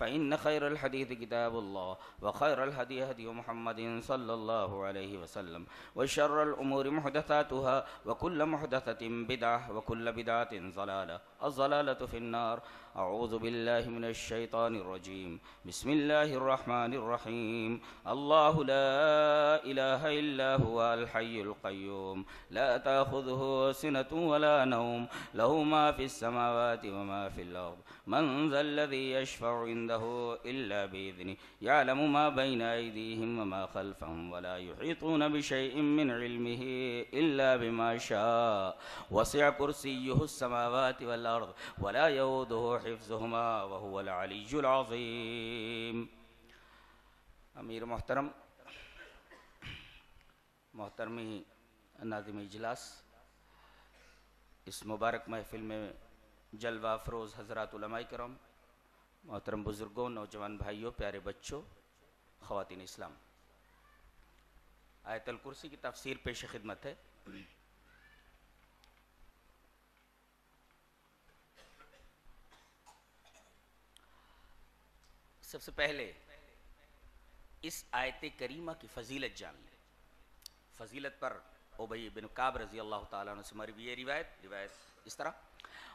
فإن خير الحديث كتاب الله وخير الهدي هدي محمد صلى الله عليه وسلم وشر الأمور محدثاتها وكل محدثة بدعة وكل بدعة ضلالة الضلالة في النار أعوذ بالله من الشيطان الرجيم بسم الله الرحمن الرحيم الله لا إله إلا هو الحي القيوم لا تأخذه سنة ولا نوم له ما في السماوات وما في الأرض من ذا الذي يشفع عنده إلا بإذنه يعلم ما بين أيديهم وما خلفهم ولا يحيطون بشيء من علمه إلا بما شاء وسع كرسيه السماوات والأرض ولا يؤوده حفظهما وهو العلي العظيم أمير محترم محترمي ناظم اجلاس اس مبارک محفل میں جلوہ فروز حضرات علماء کرم محترم بزرگوں نوجوان بھائیوں پیارے بچوں خواتین اسلام آیت الکرسی کی تفسیر پیش خدمت ہے سب سے پہلے اس آیت کریمہ کی فضیلت جان لیں فضیلت پر عبی بن قاب رضی اللہ تعالیٰ عنہ سے مروی یہ روایت روایت اس طرح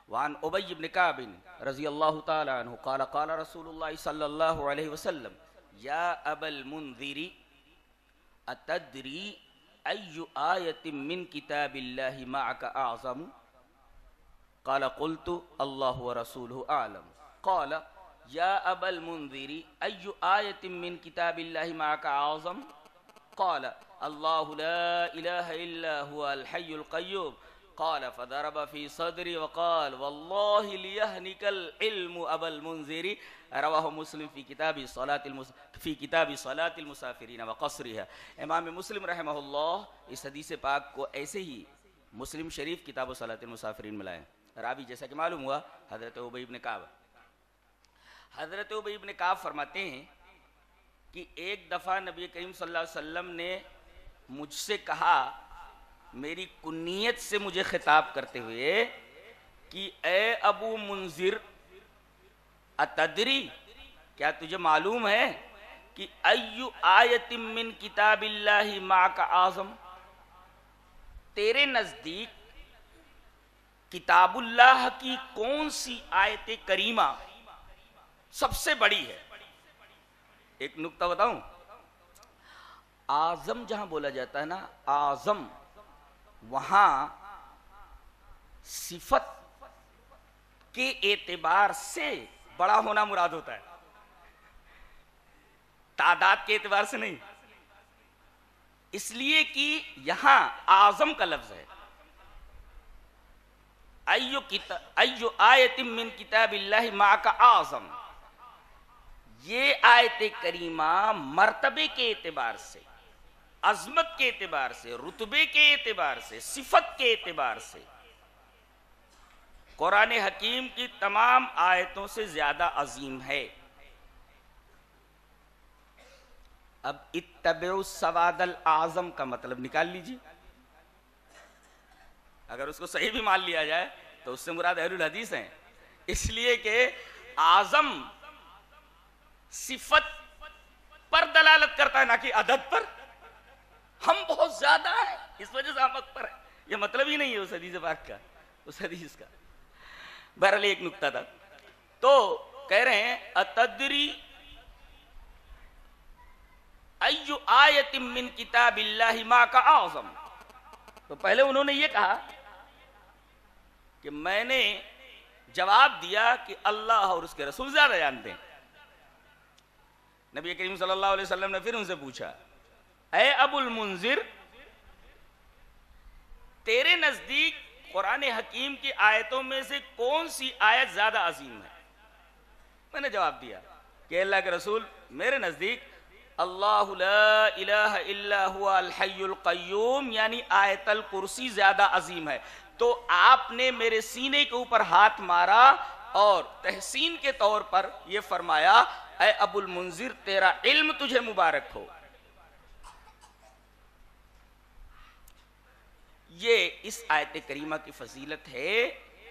وعن أبي بن كعب رضي الله تعالى عنه قال قال رسول الله صلى الله عليه وسلم يا أبا المنذر أتدري أي آية من كتاب الله معك أعظم قال قلت الله ورسوله أعلم قال يا أبا المنذر أي آية من كتاب الله معك أعظم قال الله لا إله إلا هو الحي القيوم قال فضرب في صدري وقال والله ليهنك العلم ابا المنذري رواه مسلم في كتاب صلاه المس... في كتاب صلاه المسافرين وقصرها امام مسلم رحمه الله اس حدیث پاک کو ایسے ہی مسلم شریف کتاب صلاه المسافرین میں لائے راوی جیسا کہ معلوم ہوا حضرت ابی ابن کعب حضرت ابی ابن کعب فرماتے ہیں کہ ایک دفعہ نبی کریم صلی اللہ علیہ وسلم نے مجھ سے کہا میری کنیت سے مجھے خطاب کرتے ہوئے کہ اے ابو منظر اتدری کیا تجھے معلوم ہے کہ آیت من کتاب اللہ تیرے نزدیک کتاب اللہ کی کون سی آیت کریمہ سب سے بڑی ہے ایک نقطہ بتاؤں آزم جہاں بولا جاتا ہے نا آزم وہاں صفت کے اعتبار سے بڑا ہونا مراد ہوتا ہے تعداد کے اعتبار سے نہیں اس لیے کہ یہاں آزم کا لفظ ہے ایو آیت من کتاب اللہ ما کا آزم یہ آیت کریمہ مرتبے کے اعتبار سے عظمت کے اعتبار سے رتبے کے اعتبار سے صفت کے اعتبار سے قرآن حکیم کی تمام آیتوں سے زیادہ عظیم ہے اب اتبع العظم کا مطلب نکال لیجیے اگر اس کو صحیح بھی مان لیا جائے تو اس سے مراد اہل الحدیث ہیں اس لیے کہ آزم پر دلالت کرتا ہے نہ کہ عدد پر ہم بہت زیادہ ہیں اس وجہ سے ہم اکبر ہیں یہ مطلب ہی نہیں ہے اس حدیث پاک کا اس حدیث کا بہرحال ایک نکتہ تھا تو کہہ رہے ہیں اتدری ایو آیت من کتاب اللہ ما کا تو پہلے انہوں نے یہ کہا کہ میں نے جواب دیا کہ اللہ اور اس کے رسول زیادہ جانتے ہیں نبی کریم صلی اللہ علیہ وسلم نے پھر ان سے پوچھا اے اب المنظر تیرے نزدیک قرآن حکیم کی آیتوں میں سے کون سی آیت زیادہ عظیم ہے میں نے جواب دیا کہ اللہ کے رسول میرے نزدیک اللہ لا الہ الا الحی القیوم یعنی آیت القرصی زیادہ عظیم ہے تو آپ نے میرے سینے کے اوپر ہاتھ مارا اور تحسین کے طور پر یہ فرمایا اے اب المنظر تیرا علم تجھے مبارک ہو یہ اس آیت کریمہ کی فضیلت ہے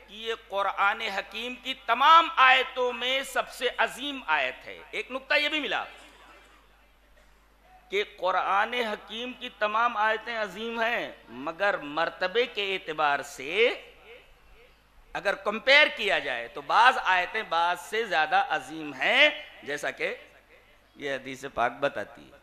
کہ یہ قرآن حکیم کی تمام آیتوں میں سب سے عظیم آیت ہے ایک نقطہ یہ بھی ملا کہ قرآن حکیم کی تمام آیتیں عظیم ہیں مگر مرتبے کے اعتبار سے اگر کمپیر کیا جائے تو بعض آیتیں بعض سے زیادہ عظیم ہیں جیسا کہ یہ حدیث پاک بتاتی ہے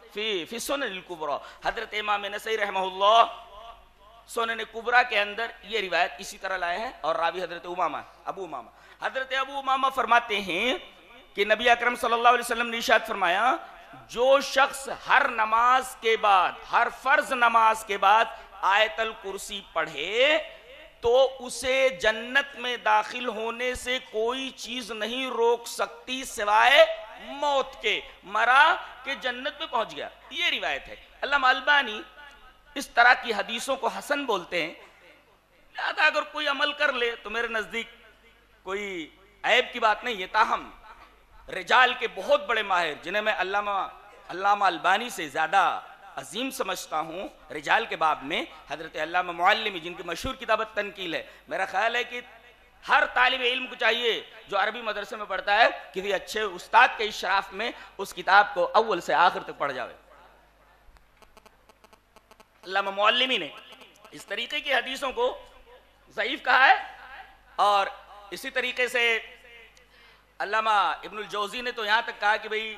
فی فی سنن القبرا حضرت امام نسی رحمہ اللہ سنن قبرا کے اندر یہ روایت اسی طرح لائے ہیں اور راوی حضرت امامہ ابو امامہ حضرت ابو امامہ فرماتے ہیں کہ نبی اکرم صلی اللہ علیہ وسلم نے اشارت فرمایا جو شخص ہر نماز کے بعد ہر فرض نماز کے بعد آیت القرصی پڑھے تو اسے جنت میں داخل ہونے سے کوئی چیز نہیں روک سکتی سوائے موت کے مرا کے جنت پہ پہنچ گیا یہ روایت ہے علامہ البانی اس طرح کی حدیثوں کو حسن بولتے ہیں اگر کوئی عمل کر لے تو میرے نزدیک کوئی عیب کی بات نہیں یہ تاہم رجال کے بہت بڑے ماہر جنہیں میں علامہ البانی سے زیادہ عظیم سمجھتا ہوں رجال کے باب میں حضرت علامہ جن کی مشہور کتابت تنقیل ہے میرا خیال ہے کہ ہر طالب علم کو چاہیے جو عربی مدرسے میں پڑھتا ہے کسی اچھے استاد کے اشراف میں اس کتاب کو اول سے آخر تک پڑھ جاوے علامہ ضعیف کہا ہے اور اسی طریقے سے علامہ ابن الجوزی نے تو یہاں تک کہا کہ بھئی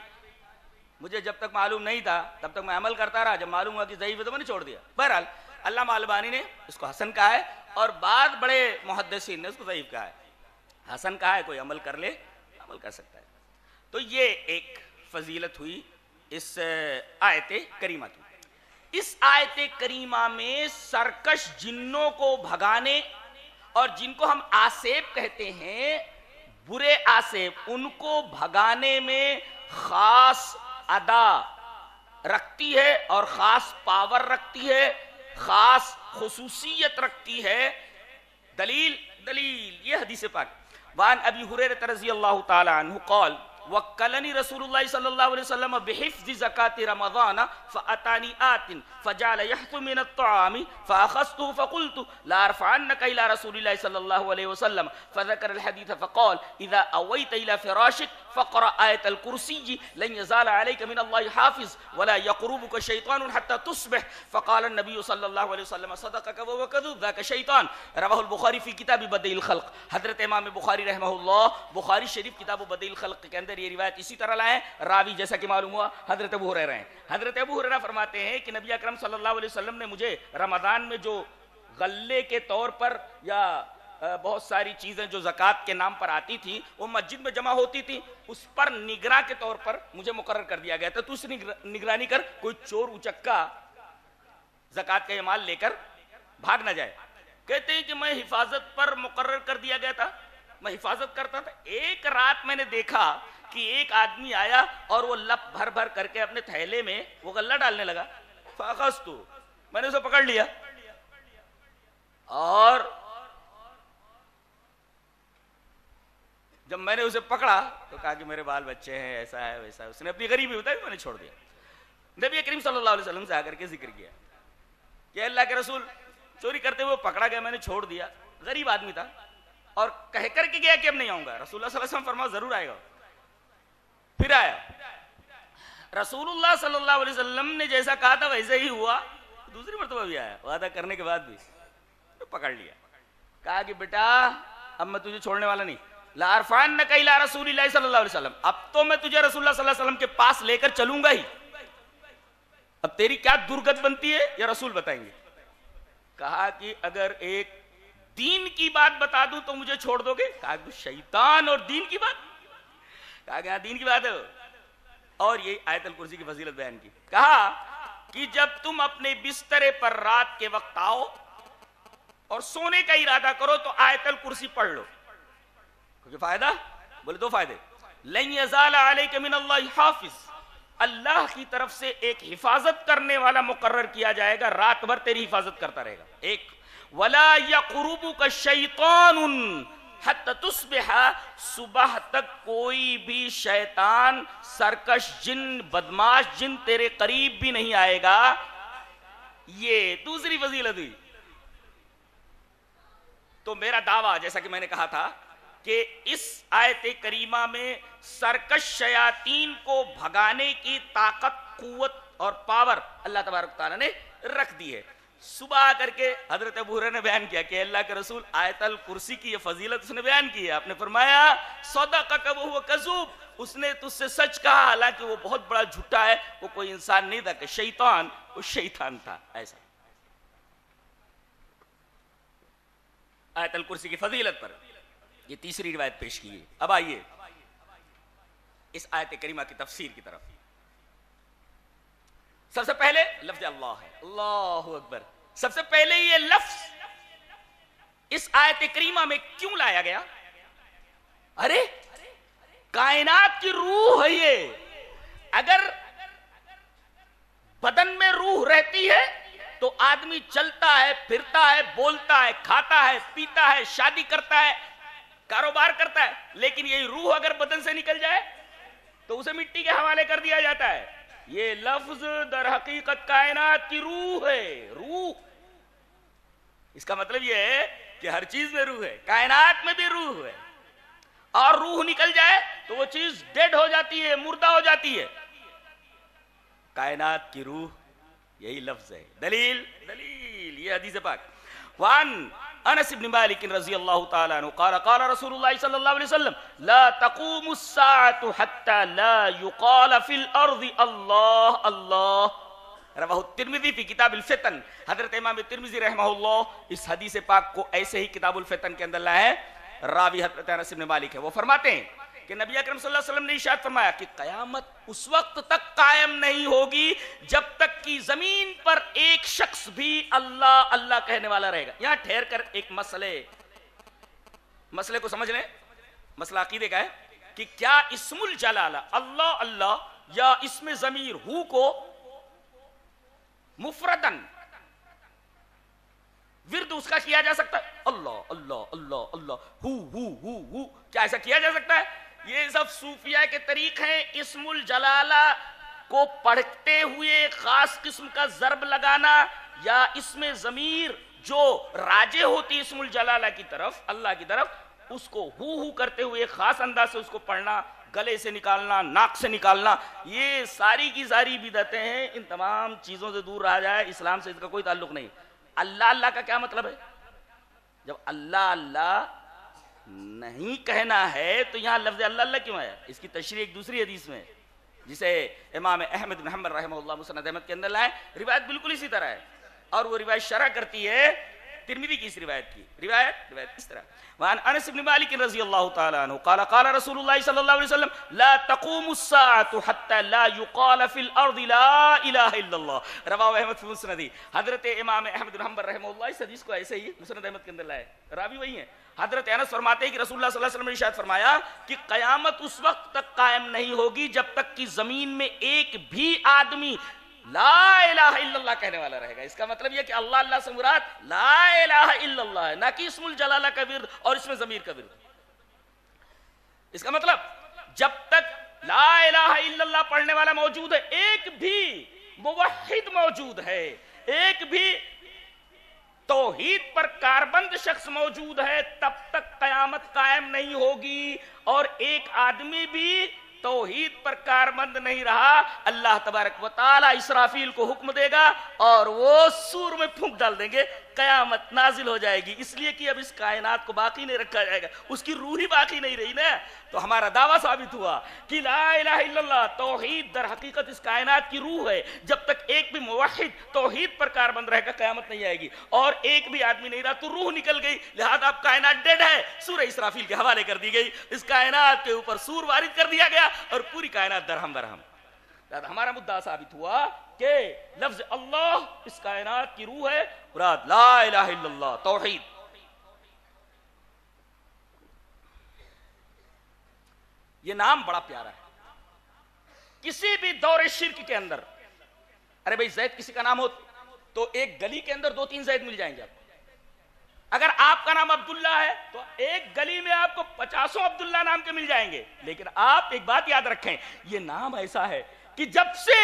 مجھے جب تک معلوم نہیں تھا تب تک میں عمل کرتا رہا جب معلوم ہوا کہ ضعیف ہے تو میں نے چھوڑ دیا بہرحال علامہ البانی نے اس کو حسن کہا ہے اور بعد بڑے محدثین نے اس کو ضعیف کہا ہے حسن کہا ہے کوئی عمل کر لے عمل کر سکتا ہے تو یہ ایک فضیلت ہوئی اس اس آیت آیت کریمہ کریمہ کی میں سرکش جنوں کو بھگانے اور جن کو ہم آسیب کہتے ہیں برے آسیب ان کو بھگانے میں خاص ادا رکھتی ہے اور خاص پاور رکھتی ہے خاص خصوصیت رکھتی ہے دلیل دلیل یہ حدیث پاک وان ابی حریر رضی اللہ تعالی عنہ قول وكلني رسول الله صلى الله عليه وسلم بحفظ زكاة رمضان فأتاني آت فجعل يحط من الطعام فأخذته فقلت لا أرفعنك إلى رسول الله صلى الله عليه وسلم فذكر الحديث فقال إذا أويت إلى فراشك فقرأ آية الكرسي لن يزال عليك من الله حافظ ولا يقربك شيطان حتى تصبح فقال النبي صلى الله عليه وسلم صدقك وكذب ذاك شيطان رواه البخاري في كتاب بديل الخلق حضرت امام البخاري رحمه الله بخاري الشريف كتاب بديل الخلق کے اندر یہ روایت اسی طرح لائے راوی جیسا کہ معلوم ہوا حضرت ابو حریرہ ہیں حضرت ابو حریرہ فرماتے ہیں کہ نبی اکرم صلی اللہ علیہ وسلم نے مجھے رمضان میں جو غلے کے طور پر یا بہت ساری چیزیں جو زکاة کے نام پر آتی تھی وہ مسجد میں جمع ہوتی تھی اس پر نگرہ کے طور پر مجھے مقرر کر دیا گیا تھا تو اس نگرانی کر کوئی چور اچکا زکاة کا یہ مال لے کر بھاگ نہ جائے کہتے ہیں کہ میں حفاظت پر مقرر کر دیا گیا تھا میں حفاظت کرتا تھا ایک رات میں نے دیکھا کہ ایک آدمی آیا اور وہ لپ بھر بھر کر کے اپنے تھیلے میں وہ غلہ ڈالنے لگا فاقستو میں نے اسے پکڑ لیا اور جب میں نے اسے پکڑا تو کہا کہ میرے بال بچے ہیں ایسا ہے ویسا ہے اس نے اپنی غریبی ہوتا ہے میں نے چھوڑ دیا نبی کریم صلی اللہ علیہ وسلم سے آ کر کے ذکر کیا کہ اللہ کے رسول چوری کرتے ہوئے پکڑا گیا میں نے چھوڑ دیا غریب آدمی تھا اور کہہ کر کے گیا کہ اب نہیں آؤں گا رسول اللہ صلی اللہ علیہ وسلم فرما ضرور آئے گا پھر آیا رسول اللہ صلی اللہ علیہ وسلم نے جیسا کہا تھا ویسے ہی ہوا دوسری مرتبہ بھی آیا وعدہ کرنے کے بعد بھی تو پکڑ لیا کہا کہ بیٹا اب میں تجھے چھوڑنے والا نہیں لارفان نہ کہی لا رسول اللہ صلی اللہ علیہ وسلم اب تو میں تجھے رسول اللہ صلی اللہ علیہ وسلم کے پاس لے کر چلوں گا ہی اب تیری کیا درگت بنتی ہے یا رسول بتائیں گے کہا کہ اگر ایک دین کی بات بتا دوں تو مجھے چھوڑ دو گے کہا کہ شیطان اور دین کی بات کہا گیا دین کی بات ہے اور یہ آیت القرصی کی فضیلت بیان کی کہا کہ جب تم اپنے بسترے پر رات کے وقت آؤ اور سونے کا ارادہ کرو تو آیت القرصی پڑھ لو کیونکہ فائدہ بولے دو فائدے لَنْ يَزَالَ عَلَيْكَ مِنَ اللَّهِ حَافِظ اللہ کی طرف سے ایک حفاظت کرنے والا مقرر کیا جائے گا رات بھر تیری حفاظت کرتا رہے گا ایک وَلَا يَقْرُبُكَ شَيْطَانٌ حتی تصبح صبح تک کوئی بھی شیطان سرکش جن بدماش جن تیرے قریب بھی نہیں آئے گا یہ دوسری فضیلت ہوئی تو میرا دعویٰ جیسا کہ میں نے کہا تھا کہ اس آیت کریمہ میں سرکش شیاطین کو بھگانے کی طاقت قوت اور پاور اللہ تبارک تعالیٰ نے رکھ دی ہے صبح آ کر کے حضرت نے بیان کیا کہ اللہ کے رسول آیت القرصی کی یہ فضیلت اس نے بیان کی ہے سچ کہا حالانکہ وہ بہت بڑا جھٹا ہے وہ کوئی انسان نہیں تھا کہ شیطان شیطان وہ تھا ایسا آیت القرصی کی فضیلت پر یہ تیسری روایت پیش کی اب آئیے اس آیت کریمہ کی تفسیر کی طرف سب سے پہلے لفظ اللہ ہے اللہ اکبر سب سے پہلے یہ لفظ اس آیت کریمہ میں کیوں لایا گیا ارے کائنات کی روح ہے یہ اگر بدن میں روح رہتی ہے تو آدمی چلتا ہے پھرتا ہے بولتا ہے کھاتا ہے پیتا ہے شادی کرتا ہے کاروبار کرتا ہے لیکن یہ روح اگر بدن سے نکل جائے تو اسے مٹی کے حوالے کر دیا جاتا ہے یہ لفظ در حقیقت کائنات کی روح ہے روح اس کا مطلب یہ ہے کہ ہر چیز میں روح ہے کائنات میں بھی روح ہے اور روح نکل جائے تو وہ چیز ڈیڈ ہو جاتی ہے مردہ ہو جاتی ہے کائنات کی روح یہی لفظ ہے دلیل دلیل یہ حدیث پاک وان انس بن مالک رضی اللہ تعالیٰ عنہ قال قال رسول اللہ صلی اللہ علیہ وسلم لا تقوم الساعة حتى لا يقال في الارض اللہ اللہ روح الترمذی فی کتاب الفتن حضرت امام ترمذی رحمہ اللہ اس حدیث پاک کو ایسے ہی کتاب الفتن کے اندر لائے راوی حضرت انس بن مالک ہے وہ فرماتے ہیں کہ نبی اکرم صلی اللہ علیہ وسلم نے اشارت فرمایا کہ قیامت اس وقت تک قائم نہیں ہوگی جب تک کی زمین پر ایک شخص بھی اللہ اللہ کہنے والا رہے گا یہاں ٹھہر کر ایک مسئلے مسئلے کو سمجھ لیں مسئلہ عقیدے کا ہے کہ کیا اسم الجلالہ اللہ اللہ یا اسم زمیر ہو کو مفردن ورد اس کا کیا جا سکتا ہے اللہ اللہ اللہ اللہ ہو ہو ہو ہو کیا ایسا کیا جا سکتا ہے یہ سب صوفیہ کے طریق ہیں اسم الجلالہ کو پڑھتے ہوئے خاص قسم کا ضرب لگانا یا اسم اسم جو راجے ہوتی الجلالہ کی طرف اللہ کی طرف اس کو ہو ہو کرتے ہوئے خاص انداز سے اس کو پڑھنا گلے سے نکالنا ناک سے نکالنا یہ ساری کی ساری بیدتیں ہیں ان تمام چیزوں سے دور رہا جائے اسلام سے اس کا کوئی تعلق نہیں اللہ اللہ کا کیا مطلب ہے جب اللہ اللہ نہیں کہنا ہے تو یہاں لفظ اللہ اللہ کیوں آیا اس کی تشریح ایک دوسری حدیث میں جسے امام احمد بن حمد رحمہ اللہ مسند احمد کے اندر لائے روایت بالکل اسی طرح ہے اور وہ روایت شرع کرتی ہے ترمیدی کی اس روایت کی روایت روایت اس طرح وعن انس بن مالک رضی اللہ تعالیٰ عنہ قال قال رسول اللہ صلی اللہ علیہ وسلم لا تقوم الساعة حتى لا يقال في الارض لا الہ الا اللہ رواہ احمد فی مسندی حضرت امام احمد الحمد رحمہ اللہ اس حدیث کو ایسے ہی مسند احمد کے اندر لائے راوی وہی ہیں حضرت انس فرماتے ہیں کہ رسول اللہ صلی اللہ علیہ وسلم نے شاید فرمایا کہ قیامت اس وقت تک قائم نہیں ہوگی جب تک کہ زمین میں ایک بھی آدمی لا الہ الا اللہ کہنے والا رہے گا اس کا مطلب یہ کہ اللہ اللہ سے مراد لا الہ الا اللہ ہے نہ کہ اسم الجلالہ کا ورد اور اسم زمیر کا ورد اس کا مطلب جب تک لا الہ الا اللہ پڑھنے والا موجود ہے ایک بھی موحد موجود ہے ایک بھی توحید پر کاربند شخص موجود ہے تب تک قیامت قائم نہیں ہوگی اور ایک آدمی بھی توحید پر کارمند نہیں رہا اللہ تبارک و تعالی اسرافیل کو حکم دے گا اور وہ سور میں پھونک ڈال دیں گے قیامت نازل ہو جائے گی اس لیے کہ اب اس کائنات کو باقی نہیں رکھا جائے گا اس کی روح ہی باقی نہیں رہی نا تو ہمارا دعویٰ ثابت ہوا کہ لا الہ الا اللہ توحید در حقیقت اس کائنات کی روح ہے جب تک ایک بھی موحد توحید پر کار بند رہے گا قیامت نہیں آئے گی اور ایک بھی آدمی نہیں رہا تو روح نکل گئی لہذا اب کائنات ڈیڈ ہے سورہ اسرافیل کے حوالے کر دی گئی اس کائنات کے اوپر سور وارد کر دیا گیا اور پوری کائنات درہم درہم ہمارا مدعا ثابت ہوا کہ لفظ اللہ اس کائنات کی روح ہے مراد لا الہ الا اللہ توحید یہ نام بڑا پیارا ہے کسی بھی دور شرک کے اندر ارے بھائی زید کسی کا نام ہو تو ایک گلی کے اندر دو تین زید مل جائیں گے آپ کو اگر آپ کا نام عبداللہ ہے تو ایک گلی میں آپ کو پچاسوں عبداللہ نام کے مل جائیں گے لیکن آپ ایک بات یاد رکھیں یہ نام ایسا ہے کہ جب سے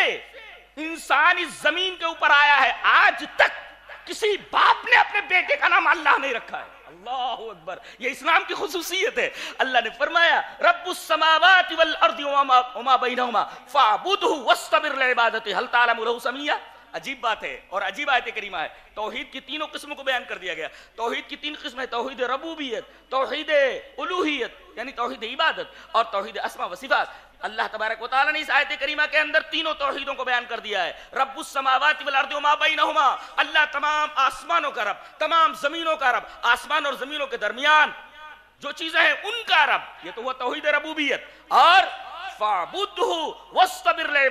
انسان اس زمین کے اوپر آیا ہے آج تک کسی باپ نے اپنے بیٹے کا نام اللہ نہیں رکھا ہے اللہ اکبر یہ اسلام کی خصوصیت ہے اللہ نے فرمایا رب السماوات والارض وما بینہما فعبدہ وستبر لعبادت حل تعلیم لہو سمیہ عجیب بات ہے اور عجیب آیت کریمہ ہے توحید کی تینوں قسموں کو بیان کر دیا گیا توحید کی تین قسم ہے توحید ربوبیت توحید علوہیت یعنی توحید عبادت اور توحید اسمہ و صفات اللہ تبارک و تعالی نے اس آیت کریمہ کے اندر تینوں توحیدوں کو بیان کر دیا ہے رب السماوات والارد و ما بینہما اللہ تمام آسمانوں کا رب تمام زمینوں کا رب آسمان اور زمینوں کے درمیان جو چیزیں ہیں ان کا رب یہ تو وہ توحید ربوبیت اور فعبدہو وستبر لے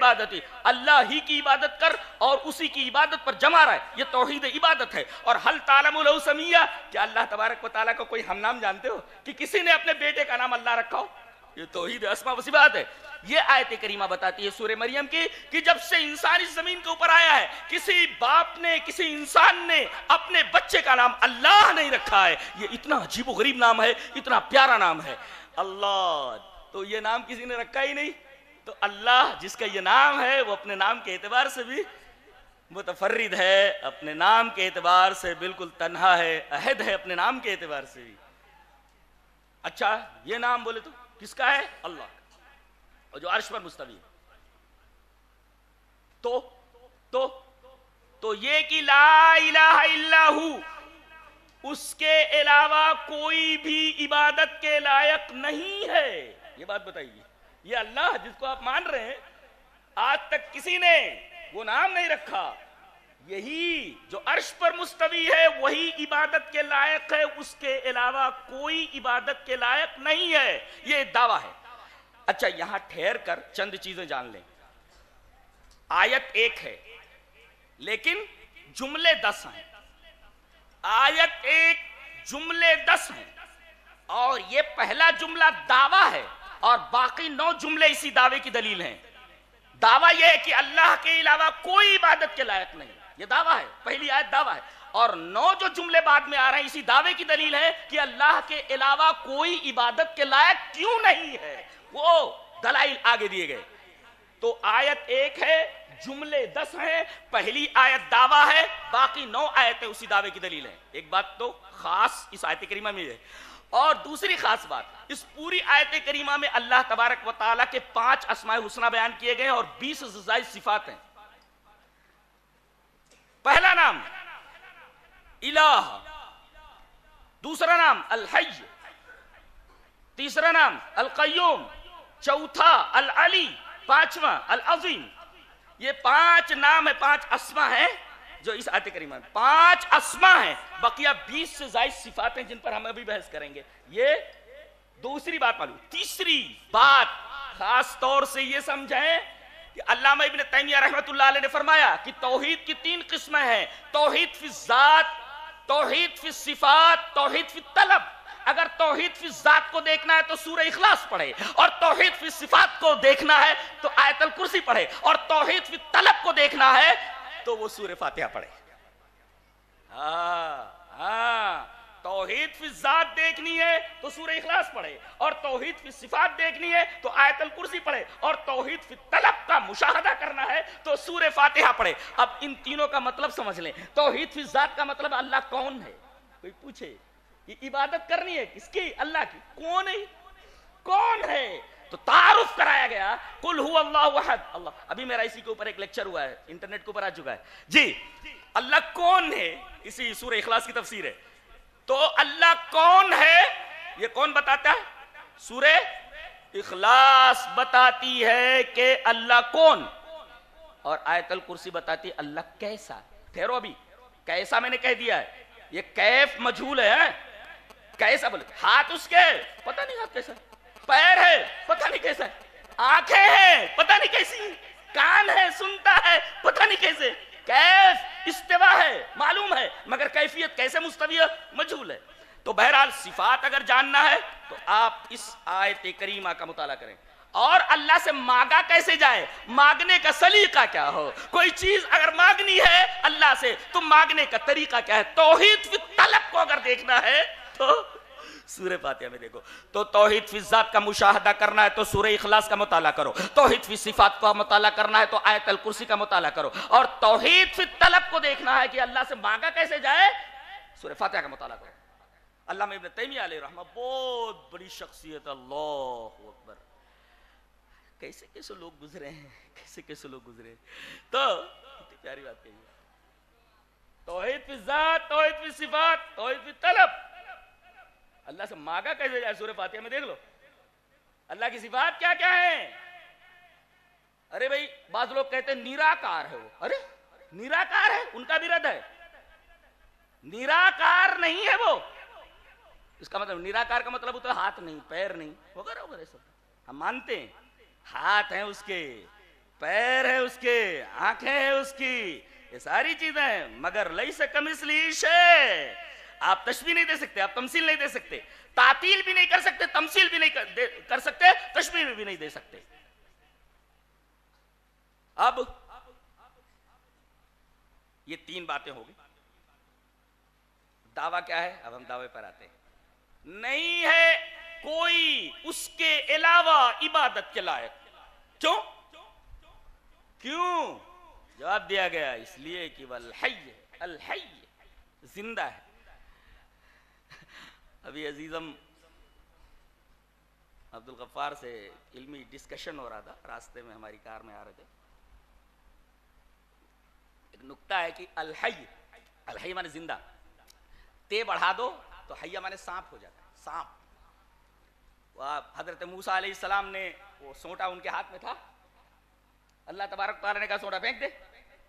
اللہ ہی کی عبادت کر اور اسی کی عبادت پر جمع رہے یہ توحید عبادت ہے اور حل تعلم لہو سمیہ کیا اللہ تبارک و تعالیٰ کو کوئی ہم نام جانتے ہو کہ کسی نے اپنے بیٹے کا نام اللہ رکھا ہو یہ توحید تو بات ہے یہ آیت کریمہ بتاتی ہے سورہ مریم کی کہ جب سے انسان اس زمین کے اوپر آیا ہے کسی کسی باپ نے نے انسان اپنے بچے کا نام اللہ نہیں رکھا ہے ہے ہے یہ یہ اتنا اتنا عجیب و غریب نام نام نام پیارا اللہ تو کسی نے رکھا ہی نہیں تو اللہ جس کا یہ نام ہے وہ اپنے نام کے اعتبار سے بھی متفرد ہے اپنے نام کے اعتبار سے بالکل تنہا ہے عہد ہے اپنے نام کے اعتبار سے بھی اچھا یہ نام بولے تو کس کا ہے اللہ اور جو عرش پر مستوی ہے تو تو تو یہ کہ لا الہ الا ہو اس کے علاوہ کوئی بھی عبادت کے لائق نہیں ہے یہ بات بتائیے یہ اللہ جس کو آپ مان رہے ہیں آج تک کسی نے وہ نام نہیں رکھا یہی جو عرش پر مستوی ہے وہی عبادت کے لائق ہے اس کے علاوہ کوئی عبادت کے لائق نہیں ہے یہ دعویٰ ہے اچھا یہاں ٹھہر کر چند چیزیں جان لیں آیت ایک ہے لیکن جملے دس ہیں آیت ایک جملے دس ہیں اور یہ پہلا جملہ دعویٰ ہے اور باقی نو جملے اسی دعوے کی دلیل ہیں دعویٰ یہ ہے کہ اللہ کے علاوہ کوئی عبادت کے لائق نہیں یہ دعویٰ ہے پہلی آیت دعویٰ ہے اور نو جو جملے بعد میں آ رہے ہیں اسی دعوے کی دلیل ہے کہ اللہ کے علاوہ کوئی عبادت کے لائق کیوں نہیں ہے وہ دلائل آگے دیے گئے تو آیت ایک ہے جملے دس ہیں پہلی آیت دعویٰ ہے باقی نو آیتیں اسی دعوے کی دلیل ہیں ایک بات تو خاص اس آیت کریمہ میں یہ اور دوسری خاص بات اس پوری آیت کریمہ میں اللہ تبارک و تعالیٰ کے پانچ اسماء حسنہ بیان کیے گئے اور بیس بیسائز صفات ہیں پہلا نام الہ دوسرا نام الحی تیسرا نام القیوم چوتھا العلی پانچواں العظیم یہ پانچ نام ہے پانچ اسما ہے جو اس آتے میں پانچ اسما ہے بقیہ بیس سے زائد صفات ہیں جن پر ہم ابھی بحث کریں گے یہ دوسری بات معلوم تیسری بات خاص طور سے یہ سمجھائیں علامہ ابن تیمیہ رحمت اللہ علیہ نے فرمایا کہ توحید کی تین قسمیں ہیں توحید فی الزات توحید فی الصفات توحید فی الطلب اگر توحید فی الزات کو دیکھنا ہے تو سورہ اخلاص پڑھے اور توحید فی الصفات کو دیکھنا ہے تو آیت القرصی پڑھے اور توحید فی الطلب کو دیکھنا ہے تو وہ سورہ فاتحہ پڑھے ہاں ہاں توحید فی ذات دیکھنی ہے تو سورہ اخلاص پڑھے اور توحید فی صفات دیکھنی ہے تو آیت القرصی پڑھے اور توحید فی طلب کا مشاہدہ کرنا ہے تو سورہ فاتحہ پڑھے اب ان تینوں کا مطلب سمجھ لیں توحید فی ذات کا مطلب اللہ کون ہے کوئی پوچھے یہ عبادت کرنی ہے کس کی اللہ کی کون ہے کون ہے تو تعارف کرایا گیا قل ہو اللہ وحد ابھی میرا اسی کے اوپر ایک لیکچر ہوا ہے انٹرنیٹ کے اوپر آ چکا ہے جی اللہ کون ہے اسی سورہ اخلاص کی تفسیر ہے تو اللہ کون ہے یہ کون بتاتا ہے سورہ اخلاص بتاتی ہے کہ اللہ کون اور آیت القرصی بتاتی اللہ کیسا ٹھہرو ابھی کیسا میں نے کہہ دیا ہے یہ کیف مجھول ہے ہاں؟ کیسا بولے ہاتھ اس کے پتہ نہیں ہاتھ کیسا پیر ہے پتہ نہیں کیسا آنکھیں ہیں پتہ نہیں کیسی کان ہے سنتا ہے پتہ نہیں کیسے کیف استوا ہے معلوم ہے مگر کیفیت کیسے مجھول ہے تو بہرحال صفات اگر جاننا ہے تو آپ اس آیت کریمہ کا مطالعہ کریں اور اللہ سے مانگا کیسے جائے مانگنے کا سلیقہ کیا ہو کوئی چیز اگر مانگنی ہے اللہ سے تو مانگنے کا طریقہ کیا ہے توحید فی طلب کو اگر دیکھنا ہے تو سورہ فاتحہ میں دیکھو تو توحید فی ذات کا مشاہدہ کرنا ہے تو سورہ اخلاص کا مطالعہ کرو توحید فی صفات کا مطالعہ کرنا ہے تو آیت القرصی کا مطالعہ کرو اور توحید فی طلب کو دیکھنا ہے کہ اللہ سے مانگا کیسے جائے سورہ فاتحہ کا مطالعہ کرو اللہ میں ابن تیمیہ علیہ الرحمہ بہت بڑی شخصیت اللہ اکبر کیسے کیسے لوگ گزرے ہیں کیسے کیسے لوگ گزرے ہیں تو پیاری بات کہی توحید فی ذات توحید فی صفات توحید فی طلب اللہ سے مانگا کیسے جائے سورہ فاتحہ میں دیکھ لو اللہ کی صفات کیا کیا ہے ارے بھئی بعض لوگ کہتے ہیں نیراکار ہے وہ ارے نیراکار ہے ان کا بھی رد ہے نیراکار نہیں ہے وہ اس کا مطلب نیراکار کا مطلب ہوتا ہے ہاتھ نہیں پیر نہیں وغیرہ وغیرہ سب ہم مانتے ہیں ہاتھ ہیں اس کے پیر ہیں اس کے آنکھیں ہیں اس کی یہ ساری چیزیں ہیں مگر لئی سے کم اس لیش ہے آپ تشبیح نہیں دے سکتے آپ تمثیل نہیں دے سکتے تعطیل بھی نہیں کر سکتے تمثیل بھی نہیں کر سکتے تشبیح بھی نہیں دے سکتے اب یہ تین باتیں ہوگی دعویٰ کیا ہے اب ہم دعوے پر آتے ہیں نہیں ہے کوئی اس کے علاوہ عبادت کے لائق کیوں کیوں جواب دیا گیا اس لیے کہ الحی زندہ ہے ابھی عزیزم عبد الغفار سے علمی ڈسکشن ہو رہا تھا راستے میں ہماری کار میں آ رہے تھے ایک نکتہ ہے کہ الحی الحی معنی زندہ تے بڑھا دو تو حیا معنی سانپ ہو جاتا سانپ سامپ حضرت موسا علیہ السلام نے وہ سوٹا ان کے ہاتھ میں تھا اللہ تبارک تعالیٰ نے کہا سوٹا پھینک دے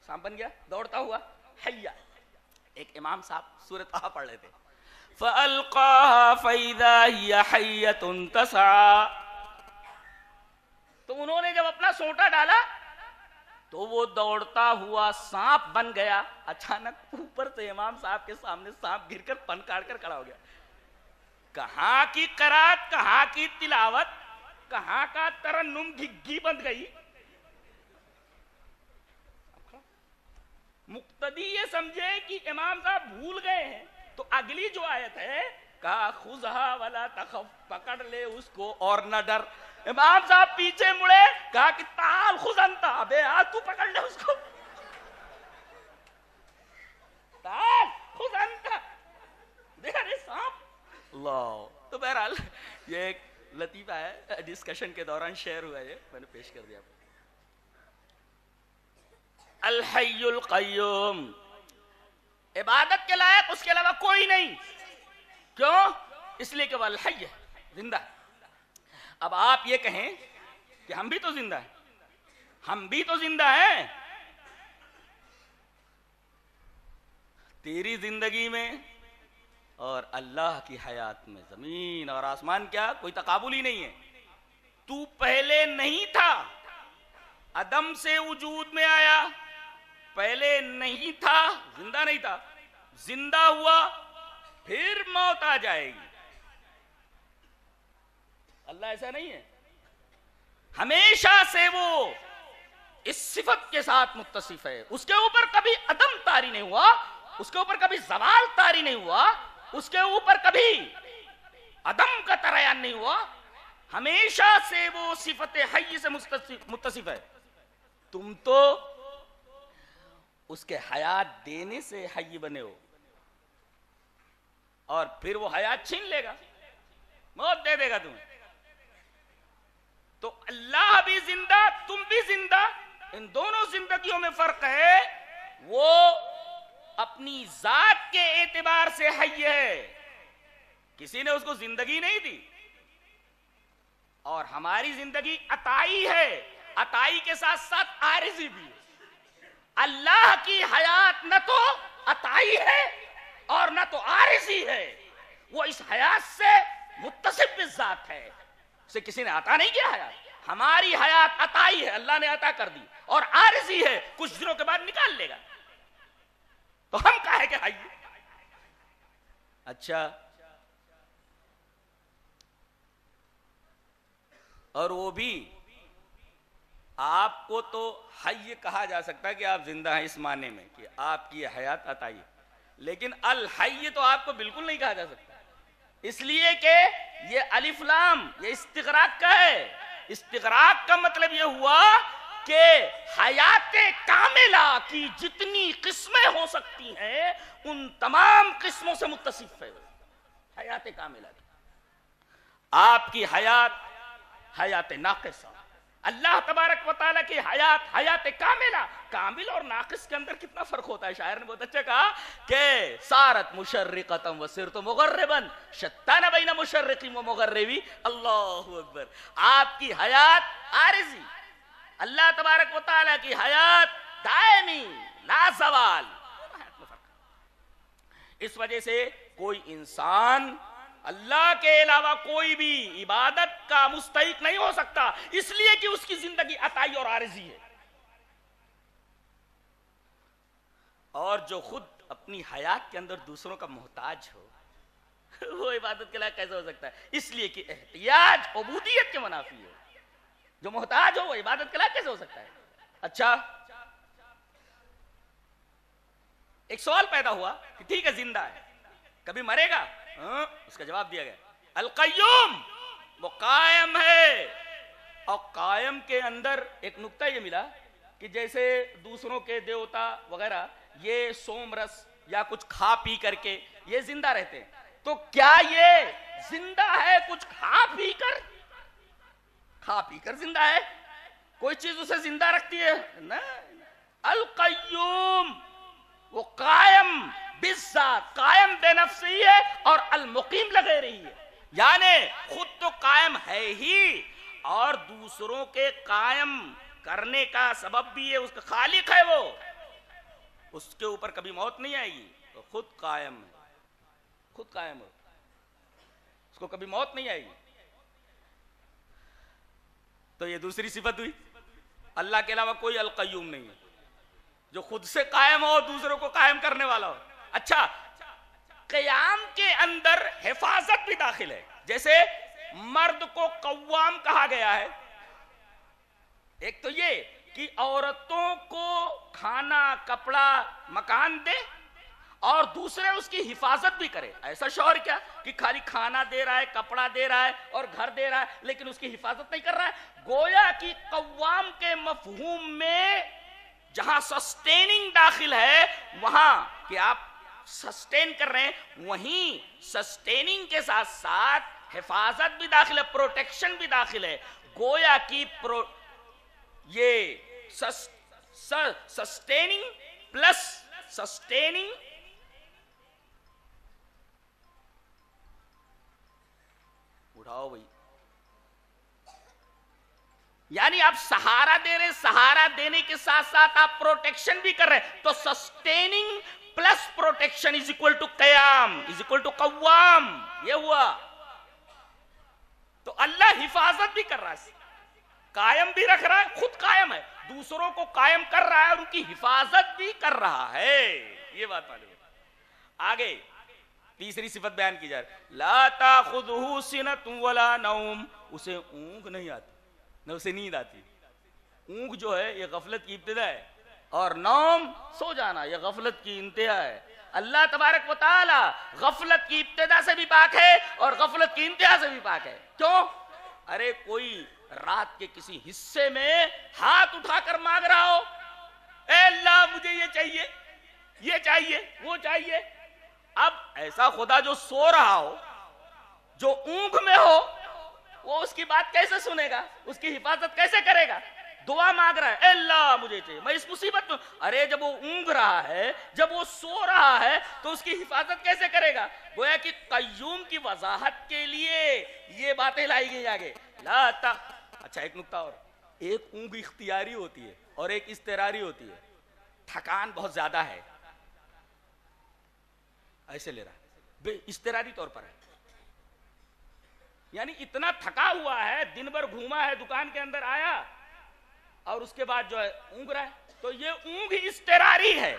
سانپ بن گیا دوڑتا ہوا حیا ایک امام صاحب سورت پڑھ رہے تھے فَأَلْقَاهَا فَإِذَا هِيَ حَيَّةٌ تَسَعَا تو انہوں نے جب اپنا سوٹا ڈالا تو وہ دوڑتا ہوا سانپ بن گیا اچانک امام صاحب کے سامنے سانپ گر کر پن کار کر کھڑا ہو گیا کہاں کی قرات کہاں کی تلاوت کہاں کا ترنم گھگی بند گئی مقتدی یہ سمجھے کہ امام صاحب بھول گئے ہیں تو اگلی جو آیت ہے کہا خوزہ والا تخف پکڑ لے اس کو اور نہ ڈر امام صاحب پیچھے مڑے کہا کہ تال خزنتا بے تو پکڑ لے اس کو تال دیکھا تو بہرحال یہ ایک لطیفہ ہے ڈسکشن کے دوران شیئر ہوا یہ میں نے پیش کر دیا الحی القیوم عبادت کے لائق اس کے علاوہ کوئی نہیں کیوں اس لیے زندہ اب آپ یہ کہیں کہ ہم بھی تو زندہ ہیں ہم بھی تو زندہ ہیں تیری زندگی میں اور اللہ کی حیات میں زمین اور آسمان کیا کوئی تقابل ہی نہیں ہے تو پہلے نہیں تھا عدم سے وجود میں آیا پہلے نہیں تھا زندہ نہیں تھا زندہ ہوا پھر موت آ جائے گی اللہ ایسا نہیں ہے ہمیشہ سے وہ اس صفت کے ساتھ متصف ہے اس کے اوپر کبھی عدم تاری نہیں ہوا اس کے اوپر کبھی زوال تاری نہیں ہوا اس کے اوپر کبھی عدم کا تریان نہیں ہوا ہمیشہ سے وہ صفت حی سے متصف ہے تم تو اس کے حیات دینے سے حی بنے ہو اور پھر وہ حیات چھین لے گا موت دے دے گا تمہیں تو اللہ بھی زندہ تم بھی زندہ ان دونوں زندگیوں میں فرق ہے وہ اپنی ذات کے اعتبار سے حی ہے کسی نے اس کو زندگی نہیں دی اور ہماری زندگی اتائی ہے عطائی کے ساتھ ساتھ آرزی بھی اللہ کی حیات نہ تو عطائی ہے اور نہ تو عارضی ہے وہ اس حیات سے متصف ہے اسے کسی نے عطا نہیں کیا حیات ہماری حیات عطائی ہے اللہ نے عطا کر دی اور عارضی ہے کچھ دنوں کے بعد نکال لے گا تو ہم کہے کہ آئیے اچھا اور وہ بھی آپ کو تو حی کہا جا سکتا ہے کہ آپ زندہ ہیں اس معنی میں کہ آپ کی حیات عطائی لیکن الحی تو آپ کو بالکل نہیں کہا جا سکتا اس لیے کہ یہ علی فلام یہ استغراق کا ہے استغراق کا مطلب یہ ہوا کہ حیات کاملہ کی جتنی قسمیں ہو سکتی ہیں ان تمام قسموں سے متصف ہے حیات کاملہ کی آپ کی حیات حیات ناقصہ اللہ تبارک و تعالیٰ کی حیات حیات کاملہ کامل اور ناقص کے اندر کتنا فرق ہوتا ہے شاعر نے بہت اچھا کہا کہ سارت و سرت شتان بین مشرقی مغربی اللہ اکبر آپ کی حیات عارضی اللہ تبارک و تعالیٰ کی حیات دائمی لازوال اس وجہ سے کوئی انسان اللہ کے علاوہ کوئی بھی عبادت کا مستحق نہیں ہو سکتا اس لیے کہ اس کی زندگی عطائی اور عارضی ہے اور جو خود اپنی حیات کے اندر دوسروں کا محتاج ہو وہ عبادت کے لائق کیسے ہو سکتا ہے اس لیے کہ احتیاج عبودیت کے منافی ہے جو محتاج ہو وہ عبادت کے لائق کیسے ہو سکتا ہے اچھا ایک سوال پیدا ہوا کہ ٹھیک ہے زندہ ہے کبھی مرے گا اس کا جواب دیا گیا القیوم وہ قائم ہے اور قائم کے اندر ایک نکتہ یہ ملا کہ جیسے دوسروں کے دیوتا وغیرہ یہ سوم رس یا کچھ کھا پی کر کے یہ زندہ رہتے ہیں تو کیا یہ زندہ ہے کچھ کھا پی کر کھا پی کر زندہ ہے کوئی چیز اسے زندہ رکھتی ہے نا القیوم وہ قائم قائم بے نفسی ہے اور المقیم لگے رہی ہے یعنی خود تو قائم ہے ہی اور دوسروں کے قائم کرنے کا سبب بھی ہے اس کا خالق ہے وہ اس کے اوپر کبھی موت نہیں آئے گی خود قائم ہے خود قائم ہو اس کو کبھی موت نہیں آئے گی تو یہ دوسری صفت ہوئی اللہ کے علاوہ کوئی القیوم نہیں ہے جو خود سے قائم ہو دوسروں کو قائم کرنے والا ہو اچھا قیام کے اندر حفاظت بھی داخل ہے جیسے مرد کو قوام کہا گیا ہے ایک تو یہ کہ عورتوں کو کھانا کپڑا مکان دے اور دوسرے اس کی حفاظت بھی کرے ایسا شوہر کیا کہ خالی کھانا دے رہا ہے کپڑا دے رہا ہے اور گھر دے رہا ہے لیکن اس کی حفاظت نہیں کر رہا ہے گویا کی قوام کے مفہوم میں جہاں سسٹیننگ داخل ہے وہاں کہ آپ سسٹین کر رہے ہیں وہیں سسٹیننگ کے ساتھ ساتھ حفاظت بھی داخل ہے پروٹیکشن بھی داخل ہے گویا کی پرو یہ سسٹیننگ پلس سسٹیننگ اٹھاؤ بھائی یعنی آپ سہارا دے رہے سہارا دینے کے ساتھ ساتھ آپ پروٹیکشن بھی کر رہے تو سسٹیننگ پلس پروٹیکشن ٹو قیام از اکول ٹو قوام یہ ہوا تو اللہ حفاظت بھی کر رہا ہے قائم بھی رکھ رہا ہے خود قائم ہے دوسروں کو قائم کر رہا ہے اور ان کی حفاظت بھی کر رہا ہے یہ بات آگے تیسری صفت بیان کی جا رہی لتا سنت ولا نوم اسے اونگ نہیں آتی نہ اسے نیند آتی اونگ جو ہے یہ غفلت کی ابتدا ہے اور نوم سو جانا یہ غفلت کی انتہا ہے اللہ تبارک و تعالی غفلت کی ابتدا سے بھی پاک ہے اور غفلت کی انتہا سے بھی پاک ہے کیوں ارے کوئی رات کے کسی حصے میں ہاتھ اٹھا کر مانگ رہا ہو اے اللہ مجھے یہ چاہیے یہ چاہیے وہ چاہیے اب ایسا خدا جو سو رہا ہو جو اونگ میں ہو وہ اس کی بات کیسے سنے گا اس کی حفاظت کیسے کرے گا دعا مانگ رہا ہے اے اللہ مجھے چاہیے میں اس مصیبت میں ارے جب وہ اونگ رہا ہے جب وہ سو رہا ہے تو اس کی حفاظت کیسے کرے گا گویا کہ قیوم کی وضاحت کے لیے یہ باتیں لائی گئی آگے لا تا اچھا ایک نکتہ اور ایک اونگ اختیاری ہوتی ہے اور ایک استراری ہوتی ہے تھکان بہت زیادہ ہے ایسے لے رہا ہے استراری طور پر ہے یعنی اتنا تھکا ہوا ہے دن بر گھوما ہے دکان کے اندر آیا اور اس کے بعد جو ہے اونگ رہا ہے تو یہ اونگ استراری ہے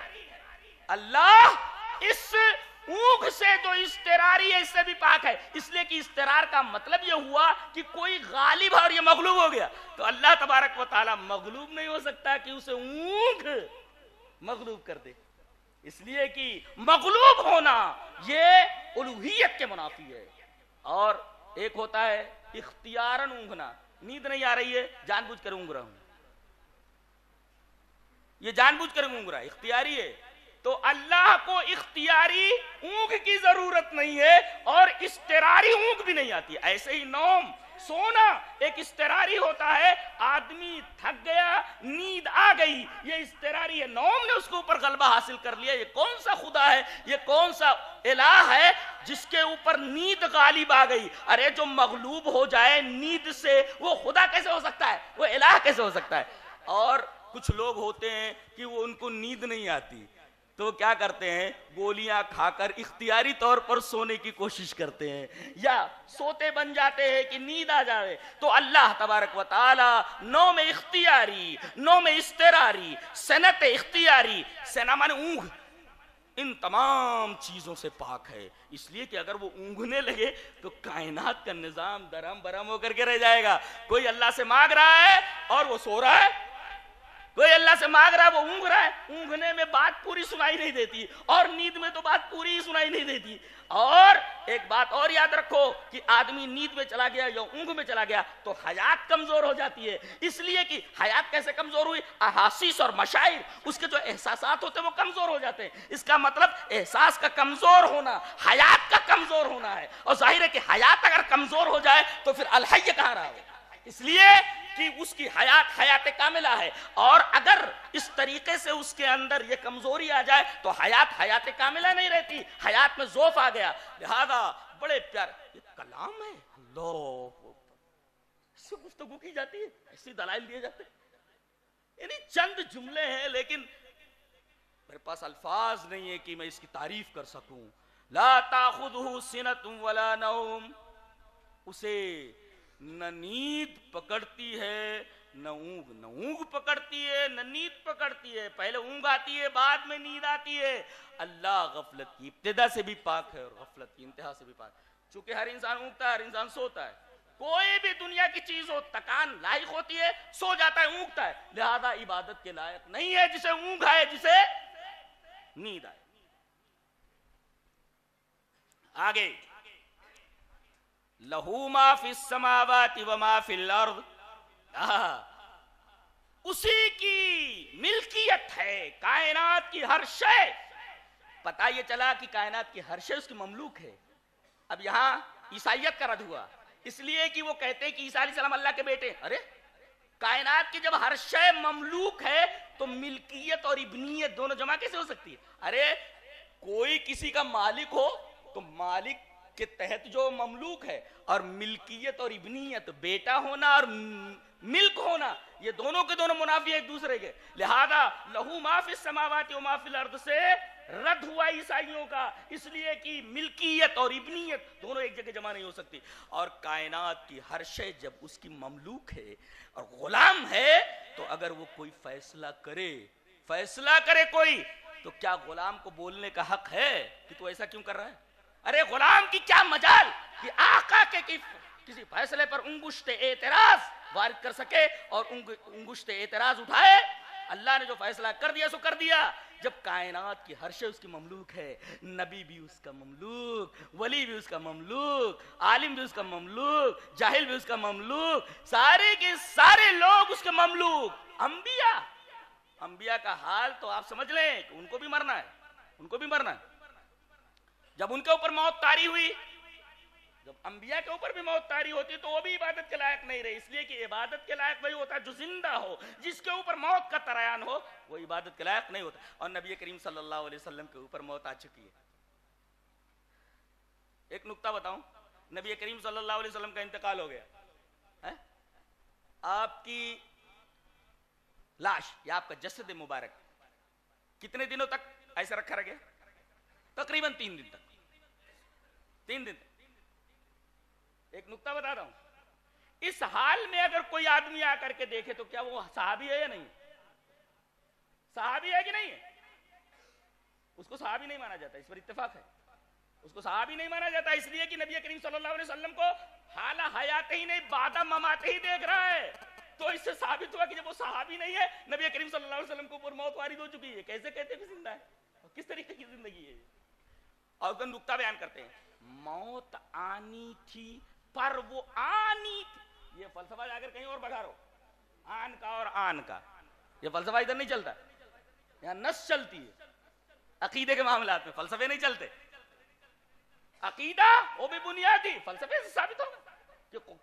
اللہ اس اونگ سے استراری ہے اس سے بھی پاک ہے اس لیے کہ استرار کا مطلب یہ ہوا کہ کوئی غالب ہے اور یہ مغلوب ہو گیا تو اللہ تبارک و تعالی مغلوب نہیں ہو سکتا کہ اسے اونگ مغلوب کر دے اس لیے کہ مغلوب ہونا یہ کے منافی ہے اور ایک ہوتا ہے اختیار اونگنا نیند نہیں آ رہی ہے جان بوجھ کر اونگ رہا ہوں یہ جان بوجھ کر رہا ہے اختیاری ہے تو اللہ کو اختیاری اونگ کی ضرورت نہیں ہے اور استراری اونگ بھی نہیں آتی ایسے ہی نوم سونا ایک استراری ہوتا ہے آدمی تھک گیا آ گئی یہ استراری ہے نوم نے اس کے اوپر غلبہ حاصل کر لیا یہ کون سا خدا ہے یہ کون سا الہ ہے جس کے اوپر نید غالب آ گئی ارے جو مغلوب ہو جائے نید سے وہ خدا کیسے ہو سکتا ہے وہ الہ کیسے ہو سکتا ہے اور کچھ لوگ ہوتے ہیں کہ وہ ان کو نیند نہیں آتی تو کیا کرتے ہیں گولیاں کھا کر اختیاری طور پر سونے کی کوشش کرتے ہیں یا سوتے بن جاتے ہیں کہ نیند آ جائے تو اللہ تبارک و تعالی نو میں اختیاری سنت اختیاری اونگ ان تمام چیزوں سے پاک ہے اس لیے کہ اگر وہ اونگنے لگے تو کائنات کا نظام درم برم ہو کر کے رہ جائے گا کوئی اللہ سے مانگ رہا ہے اور وہ سو رہا ہے کوئی اللہ سے مانگ رہا ہے وہ اونگ رہا ہے اونگنے میں بات پوری سنائی نہیں دیتی اور نید میں تو بات پوری سنائی نہیں دیتی اور ایک بات اور یاد رکھو کہ آدمی نیند میں چلا گیا یا اونگ میں چلا گیا تو حیات کمزور ہو جاتی ہے اس لیے کہ حیات کیسے کمزور ہوئی احاسیس اور مشاعر اس کے جو احساسات ہوتے ہیں وہ کمزور ہو جاتے ہیں اس کا مطلب احساس کا کمزور ہونا حیات کا کمزور ہونا ہے اور ظاہر ہے کہ حیات اگر کمزور ہو جائے تو پھر الحی کہا رہا ہو اس لیے کہ اس کی حیات حیات کاملہ ہے اور اگر اس طریقے سے اس کے اندر یہ کمزوری آ جائے تو حیات حیات کاملہ نہیں رہتی حیات میں زوف آ گیا لہذا بڑے پیار یہ کلام ہے اللہ اسے گفتگو کی جاتی ہے ایسی دلائل دیے جاتے ہیں یعنی چند جملے ہیں لیکن میرے پاس الفاظ نہیں ہے کہ میں اس کی تعریف کر سکوں لا تاخذہ سنت ولا نوم اسے نہ نیند پکڑتی ہے نہ اونگ اونگ نہ پکڑتی ہے نہ نیند پکڑتی ہے پہلے اونگ آتی ہے بعد میں نیند آتی ہے اللہ غفلت کی ابتدا سے بھی پاک ہے اور غفلت کی انتہا سے بھی پاک ہے چونکہ ہر انسان اونگتا ہے ہر انسان سوتا ہے کوئی بھی دنیا کی چیز ہو تکان لائق ہوتی ہے سو جاتا ہے اونگتا ہے لہذا عبادت کے لائق نہیں ہے جسے اونگ آئے جسے نیند آئے آگے لہو ما فی السماوات و ما فی الارض اسی کی ملکیت ہے کائنات کی ہر شے پتا یہ چلا کہ کائنات کی ہر شے اس کی مملوک ہے اب یہاں عیسائیت کا رد ہوا اس لیے کہ وہ کہتے ہیں کہ عیسیٰ علیہ السلام اللہ کے بیٹے ارے کائنات کی جب ہر شے مملوک ہے تو ملکیت اور ابنیت دونوں جمع کیسے ہو سکتی ہے ارے کوئی کسی کا مالک ہو تو مالک کے تحت جو مملوک ہے اور ملکیت اور ابنیت بیٹا ہونا اور ملک ہونا یہ دونوں کے دونوں منافی ایک دوسرے کے لہذا لہو ما فی السماوات و ما فی الارض سے رد ہوا عیسائیوں کا اس لیے کہ ملکیت اور ابنیت دونوں ایک جگہ جمع نہیں ہو سکتی اور کائنات کی ہر شے جب اس کی مملوک ہے اور غلام ہے تو اگر وہ کوئی فیصلہ کرے فیصلہ کرے کوئی تو کیا غلام کو بولنے کا حق ہے کہ تو ایسا کیوں کر رہا ہے ارے غلام کی کیا مجال کہ آقا کے کسی فیصلے پر انگشت اعتراض وارد کر سکے اور انگشت اعتراض اٹھائے اللہ نے جو فیصلہ کر دیا سو کر دیا جب کائنات کی ہر اس کی مملوک ہے نبی بھی اس کا مملوک ولی بھی اس کا مملوک عالم بھی اس کا مملوک جاہل بھی اس کا مملوک سارے کے سارے لوگ اس کے مملوک انبیاء انبیاء کا حال تو آپ سمجھ لیں کہ ان کو بھی مرنا ہے ان کو بھی مرنا ہے جب ان کے اوپر موت تاری ہوئی جب انبیاء کے اوپر بھی موت تاری ہوتی تو وہ بھی عبادت کے لائق نہیں رہی اس لیے کہ عبادت کے لائق وہی ہوتا ہے جو زندہ ہو جس کے اوپر موت کا ترائن ہو وہ عبادت کے لائق نہیں ہوتا اور نبی کریم صلی اللہ علیہ وسلم کے اوپر موت آ چکی ہے ایک نقطہ بتاؤں نبی کریم صلی اللہ علیہ وسلم کا انتقال ہو گیا ہاں؟ آپ کی لاش یا آپ کا جسد مبارک کتنے دنوں تک ایسے رکھا رہ گیا تقریباً تین دن تک تین دن تک ایک نقطہ بتا رہا ہوں اس حال میں اگر کوئی آدمی آ کر کے دیکھے تو کیا وہ صحابی ہے یا نہیں صحابی ہے کہ نہیں ہے اس کو صحابی نہیں مانا جاتا اس پر اتفاق ہے اس کو صحابی نہیں مانا جاتا اس لیے کہ نبی کریم صلی اللہ علیہ وسلم کو حال حیات ہی نہیں بادہ مماتے ہی دیکھ رہا ہے تو اس سے ثابت ہوا کہ جب وہ صحابی نہیں ہے نبی کریم صلی اللہ علیہ وسلم کو پر موت وارد ہو چکی ہے کیسے کہتے ہیں کہ زندہ ہے کس طریقے کی زندگی ہے اور نقطہ بیان کرتے ہیں موت آنی تھی پر وہ آنی تھی یہ فلسفہ جا کر کہیں اور بگارو آن کا اور آن کا یہ فلسفہ ادھر نہیں چلتا یہاں نس چلتی ہے عقیدے کے معاملات میں فلسفے نہیں چلتے عقیدہ وہ بھی بنیادی فلسفے سے ثابت ہوگا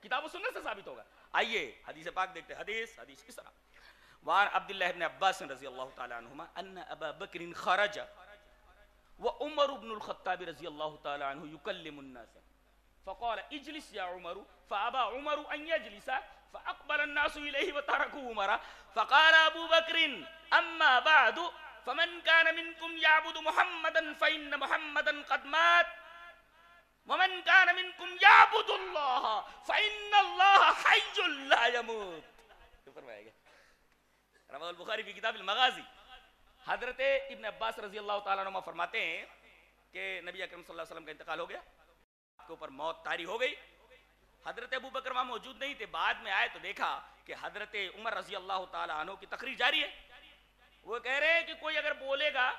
کتاب و سنت سے ثابت ہوگا آئیے حدیث پاک دیکھتے ہیں حدیث حدیث کس طرح وار عبداللہ ابن عباس رضی اللہ تعالی عنہما ان ابا بکر خرج وعمر بن الخطاب رضي الله تعالى عنه يكلم الناس فقال اجلس يا عمر فأبى عمر أن يجلس فأقبل الناس إليه وتركوا عمر فقال أبو بكر أما بعد فمن كان منكم يعبد محمدا فإن محمدا قد مات ومن كان منكم يعبد الله فإن الله حي لا يموت رواه البخاري في كتاب المغازي حضرت ابن عباس رضی اللہ تعالیٰ عما فرماتے ہیں کہ نبی اکرم صلی اللہ علیہ وسلم کا انتقال ہو گیا آپ کے اوپر موت تاری ہو گئی حضرت ابو بکر وہاں موجود نہیں تھے بعد میں آئے تو دیکھا کہ حضرت عمر رضی اللہ تعالیٰ عنہ کی تقریر جاری ہے وہ کہہ رہے ہیں کہ کوئی اگر بولے گا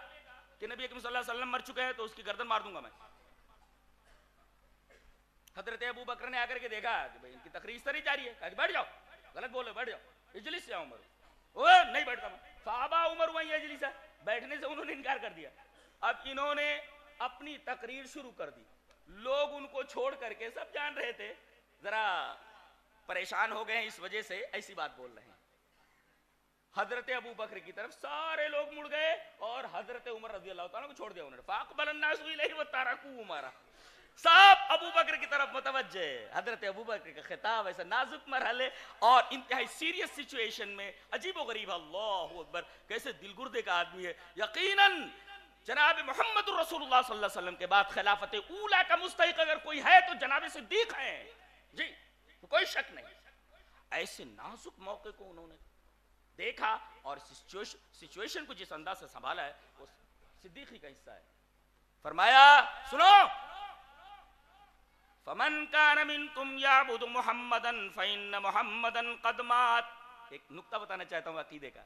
کہ نبی اکرم صلی اللہ علیہ وسلم مر چکے ہیں تو اس کی گردن مار دوں گا میں حضرت ابو بکر نے آ کر کے دیکھا کہ ان کی تقریر اس طرح جاری ہے کہ بیٹھ جاؤ غلط بولے بیٹھ جاؤ اجلس سے آؤں مگر نہیں بیٹھتا میں عمر بیٹھنے سے انہوں نے انکار کر دیا اب انہوں نے اپنی تقریر شروع کر دی لوگ ان کو چھوڑ کر کے سب جان رہے تھے ذرا پریشان ہو گئے ہیں اس وجہ سے ایسی بات بول رہے ہیں حضرت ابو بکر کی طرف سارے لوگ مڑ گئے اور حضرت عمر رضی اللہ تعالیٰ کو چھوڑ دیا انہوں نے فاقبل الناس علیہ و تارکو عمرہ سب ابو بکر کی طرف متوجہ ہے حضرت ابو بکر کا خطاب ایسا نازک مرحلے اور انتہائی سیریس سیچویشن میں عجیب و غریب اللہ اکبر کیسے دلگردے کا آدمی ہے یقیناً جناب محمد الرسول اللہ صلی اللہ علیہ وسلم کے بعد خلافت اولا کا مستحق اگر کوئی ہے تو جناب صدیق ہیں جی تو کوئی شک نہیں ایسے نازک موقع کو انہوں نے دیکھا اور سیچویشن کو جس انداز سے سنبھالا ہے وہ صدیقی کا حصہ ہے فرمایا سنو فمن قد مات ایک نقطہ بتانا چاہتا ہوں عقیدے کا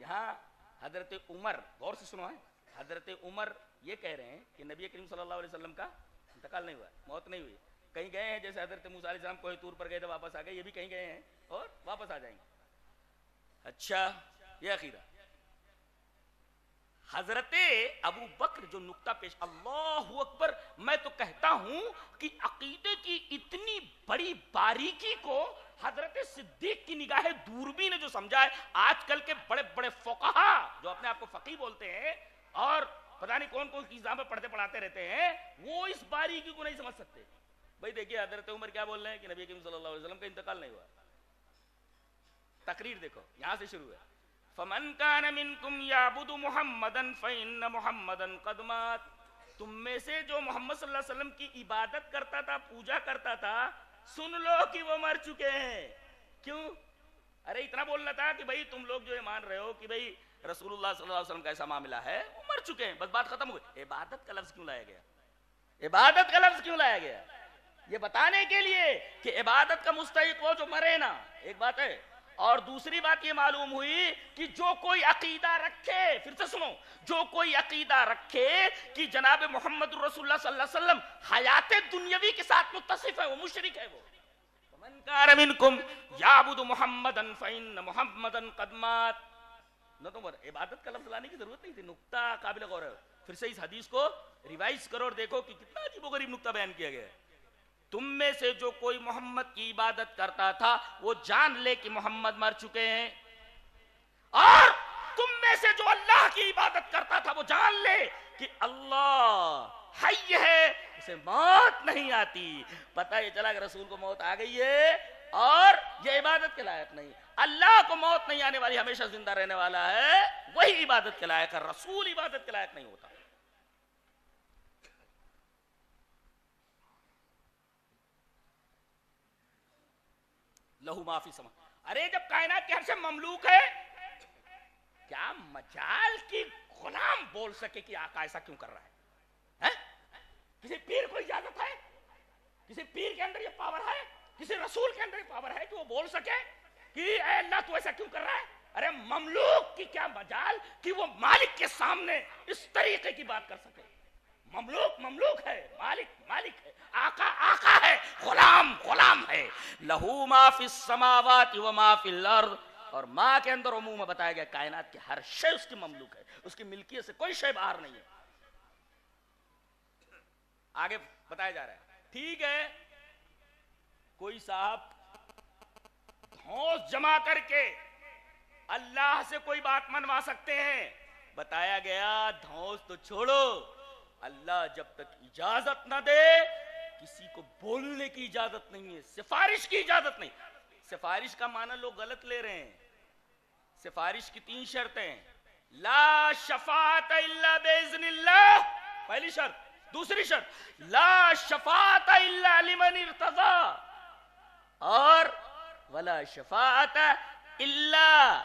یہاں حضرت عمر غور سے سنو ہے ہاں، حضرت عمر یہ کہہ رہے ہیں کہ نبی کریم صلی اللہ علیہ وسلم کا انتقال نہیں ہوا ہے موت نہیں ہوئی کہیں گئے ہیں جیسے حضرت موسیٰ علیہ السلام کوئی طور پر گئے تھے واپس آ گئے یہ بھی کہیں گئے ہیں اور واپس آ جائیں گے اچھا یہ عقیدہ حضرت ابو بکر جو پیش اللہ اکبر میں تو کہتا ہوں کہ عقیدے کی اتنی بڑی باریکی کو حضرت صدیق کی نگاہ نے جو سمجھا ہے آج کل کے بڑے بڑے جو اپنے آپ کو فقی بولتے ہیں اور پتہ نہیں کون کون کی جام پڑھتے پڑھاتے رہتے ہیں وہ اس باریکی کو نہیں سمجھ سکتے بھائی دیکھیے حضرت عمر کیا بول رہے ہیں کہ نبی صلی اللہ علیہ وسلم کا انتقال نہیں ہوا تقریر دیکھو یہاں سے شروع ہے فمن محمدا محمدا فإن قد مات تم میں سے جو محمد صلی اللہ علیہ وسلم کی عبادت کرتا تھا پوجا کرتا تھا سن لو کہ وہ مر چکے ہیں کیوں ارے اتنا بولنا تھا کہ تم لوگ جو مان رہے ہو کہ رسول اللہ صلی اللہ علیہ وسلم کا ایسا معاملہ ہے وہ مر چکے ہیں بس بات ختم ہو گئی عبادت کا لفظ کیوں لایا گیا عبادت کا لفظ کیوں لایا گیا یہ بتانے کے لیے کہ عبادت کا مستحق وہ جو مرے نا ایک بات ہے اور دوسری بات یہ معلوم ہوئی کہ جو کوئی عقیدہ رکھے پھر سے سنو جو کوئی عقیدہ رکھے کہ جناب محمد رسول اللہ صلی اللہ علیہ وسلم حیات دنیاوی کے ساتھ متصف ہے وہ مشرک ہے وہ من کار منکم یعبد محمدن فین محمدن قدمات نمبر عبادت کا لفظ لانے کی ضرورت نہیں تھی نکتہ قابل غور ہے پھر سے اس حدیث کو ریوائز کرو اور دیکھو کہ کتنا عجیب و غریب نکتہ بیان کیا گیا ہے تم میں سے جو کوئی محمد کی عبادت کرتا تھا وہ جان لے کہ محمد مر چکے ہیں اور تم میں سے جو اللہ کی عبادت کرتا تھا وہ جان لے کہ اللہ حی ہے اسے موت نہیں آتی پتہ یہ چلا کہ رسول کو موت آ گئی ہے اور یہ عبادت کے لائق نہیں اللہ کو موت نہیں آنے والی ہمیشہ زندہ رہنے والا ہے وہی عبادت کے لائق ہے رسول عبادت کے لائق نہیں ہوتا لہو معافی سما ارے جب کائنات کے ہر سے مملوک ہے کیا مجال کی غلام بول سکے کہ آقا ایسا کیوں کر رہا ہے کسی پیر کو اجازت ہے کسی پیر کے اندر یہ پاور ہے کسی رسول کے اندر یہ پاور ہے کہ وہ بول سکے کہ اے اللہ تو ایسا کیوں کر رہا ہے ارے مملوک کی کیا مجال کہ وہ مالک کے سامنے اس طریقے کی بات کر سکے مملوک مملوک ہے مالک مالک ہے آقا آقا ہے غلام غلام ہے لہو ما فی السماوات و ما فی الارض اور ماں کے اندر عموم بتایا گیا کائنات کے ہر شئے اس کی مملوک ہے اس کی ملکیت سے کوئی شئے باہر نہیں ہے آگے بتایا جا رہا ہے ٹھیک ہے کوئی صاحب دھونس جمع کر کے اللہ سے کوئی بات منوا سکتے ہیں بتایا گیا دھونس تو چھوڑو اللہ جب تک اجازت نہ دے کسی کو بولنے کی اجازت نہیں ہے سفارش کی اجازت نہیں سفارش کا معنی لوگ غلط لے رہے ہیں سفارش کی تین شرطیں لا شفاعت الا اللہ پہلی شرط دوسری شرط لا شفاعت الا لمن ارتضا اور ولا شفاعت الا الا شفات اللہ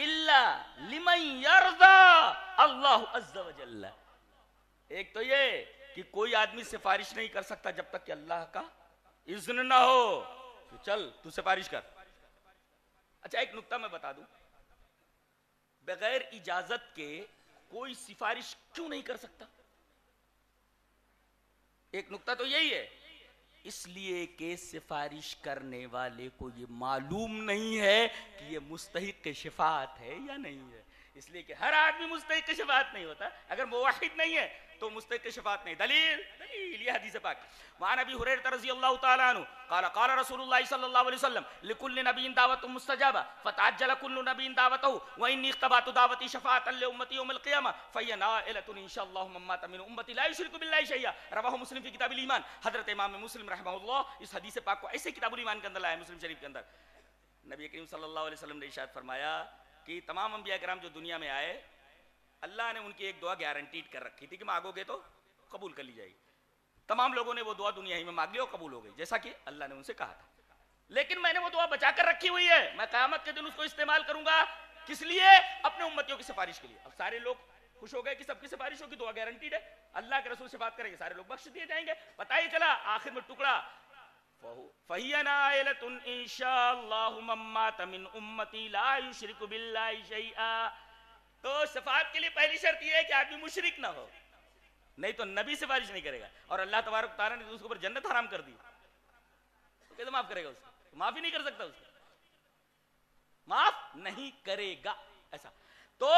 اللہ لم اللہ ایک تو یہ کہ کوئی آدمی سفارش نہیں کر سکتا جب تک کہ اللہ کا اذن نہ ہو چل تو سفارش کر اچھا ایک نکتہ میں بتا دوں بغیر اجازت کے کوئی سفارش کیوں نہیں کر سکتا ایک نکتہ تو یہی ہے اس لیے کہ سفارش کرنے والے کو یہ معلوم نہیں ہے کہ یہ مستحق شفاعت ہے یا نہیں ہے اس لیے کہ ہر آدمی مستحق شفاعت نہیں ہوتا اگر موحد نہیں ہے تو مستحق شفاعت نہیں دلیل دلیل یہ حدیث پاک وعن ابی حریرت رضی اللہ تعالیٰ عنہ قال قال رسول اللہ صلی اللہ علیہ وسلم لکل نبی دعوت مستجابہ فتعجل کل نبی دعوتہ وینی اختبات دعوتی شفاعتا لے امتی یوم القیامہ فینائلت انشاءاللہ ممات من امتی لا یشرک باللہ شیعہ رواہ مسلم فی کتاب الیمان حضرت امام مسلم رحمہ اللہ اس حدیث پاک کو ایسے کتاب الیمان کے اندر لائے مسلم شریف کے اندر نبی کریم صلی اللہ علیہ وسلم نے اشارت فرمایا کہ تمام انبیاء کرام جو دنیا میں آئے اللہ نے ان کی ایک دعا گیارنٹیٹ کر رکھی تھی کہ مانگو گے تو قبول کر لی جائے گی تمام لوگوں نے وہ دعا دنیا ہی میں مانگ لیا اور قبول ہو گئی جیسا کہ اللہ نے ان سے کہا تھا لیکن میں نے وہ دعا بچا کر رکھی ہوئی ہے میں قیامت کے دن اس کو استعمال کروں گا کس لیے اپنے امتیوں کی سفارش کے لیے اب سارے لوگ خوش ہو گئے کہ سب کی سفارش ہوگی دعا گارنٹیڈ ہے اللہ کے رسول سے بات کریں گے سارے لوگ بخش دیے جائیں گے پتہ ہی چلا آخر میں ٹکڑا فَهِيَنَا آئِلَةٌ اِنشَاءَ اللَّهُ مَمَّاتَ مِنْ اُمَّتِ لَا يُشْرِكُ بِاللَّهِ شَيْئًا تو شفاعت کے لئے پہلی شرط یہ ہے کہ آدمی مشرک نہ ہو نہیں تو نبی سفارش نہیں کرے گا اور اللہ تبارک تعالیٰ نے اس کو پر جنت حرام کر دی تو کیسے معاف کرے گا اس کو معاف ہی نہیں کر سکتا اس کو معاف نہیں کرے گا ایسا تو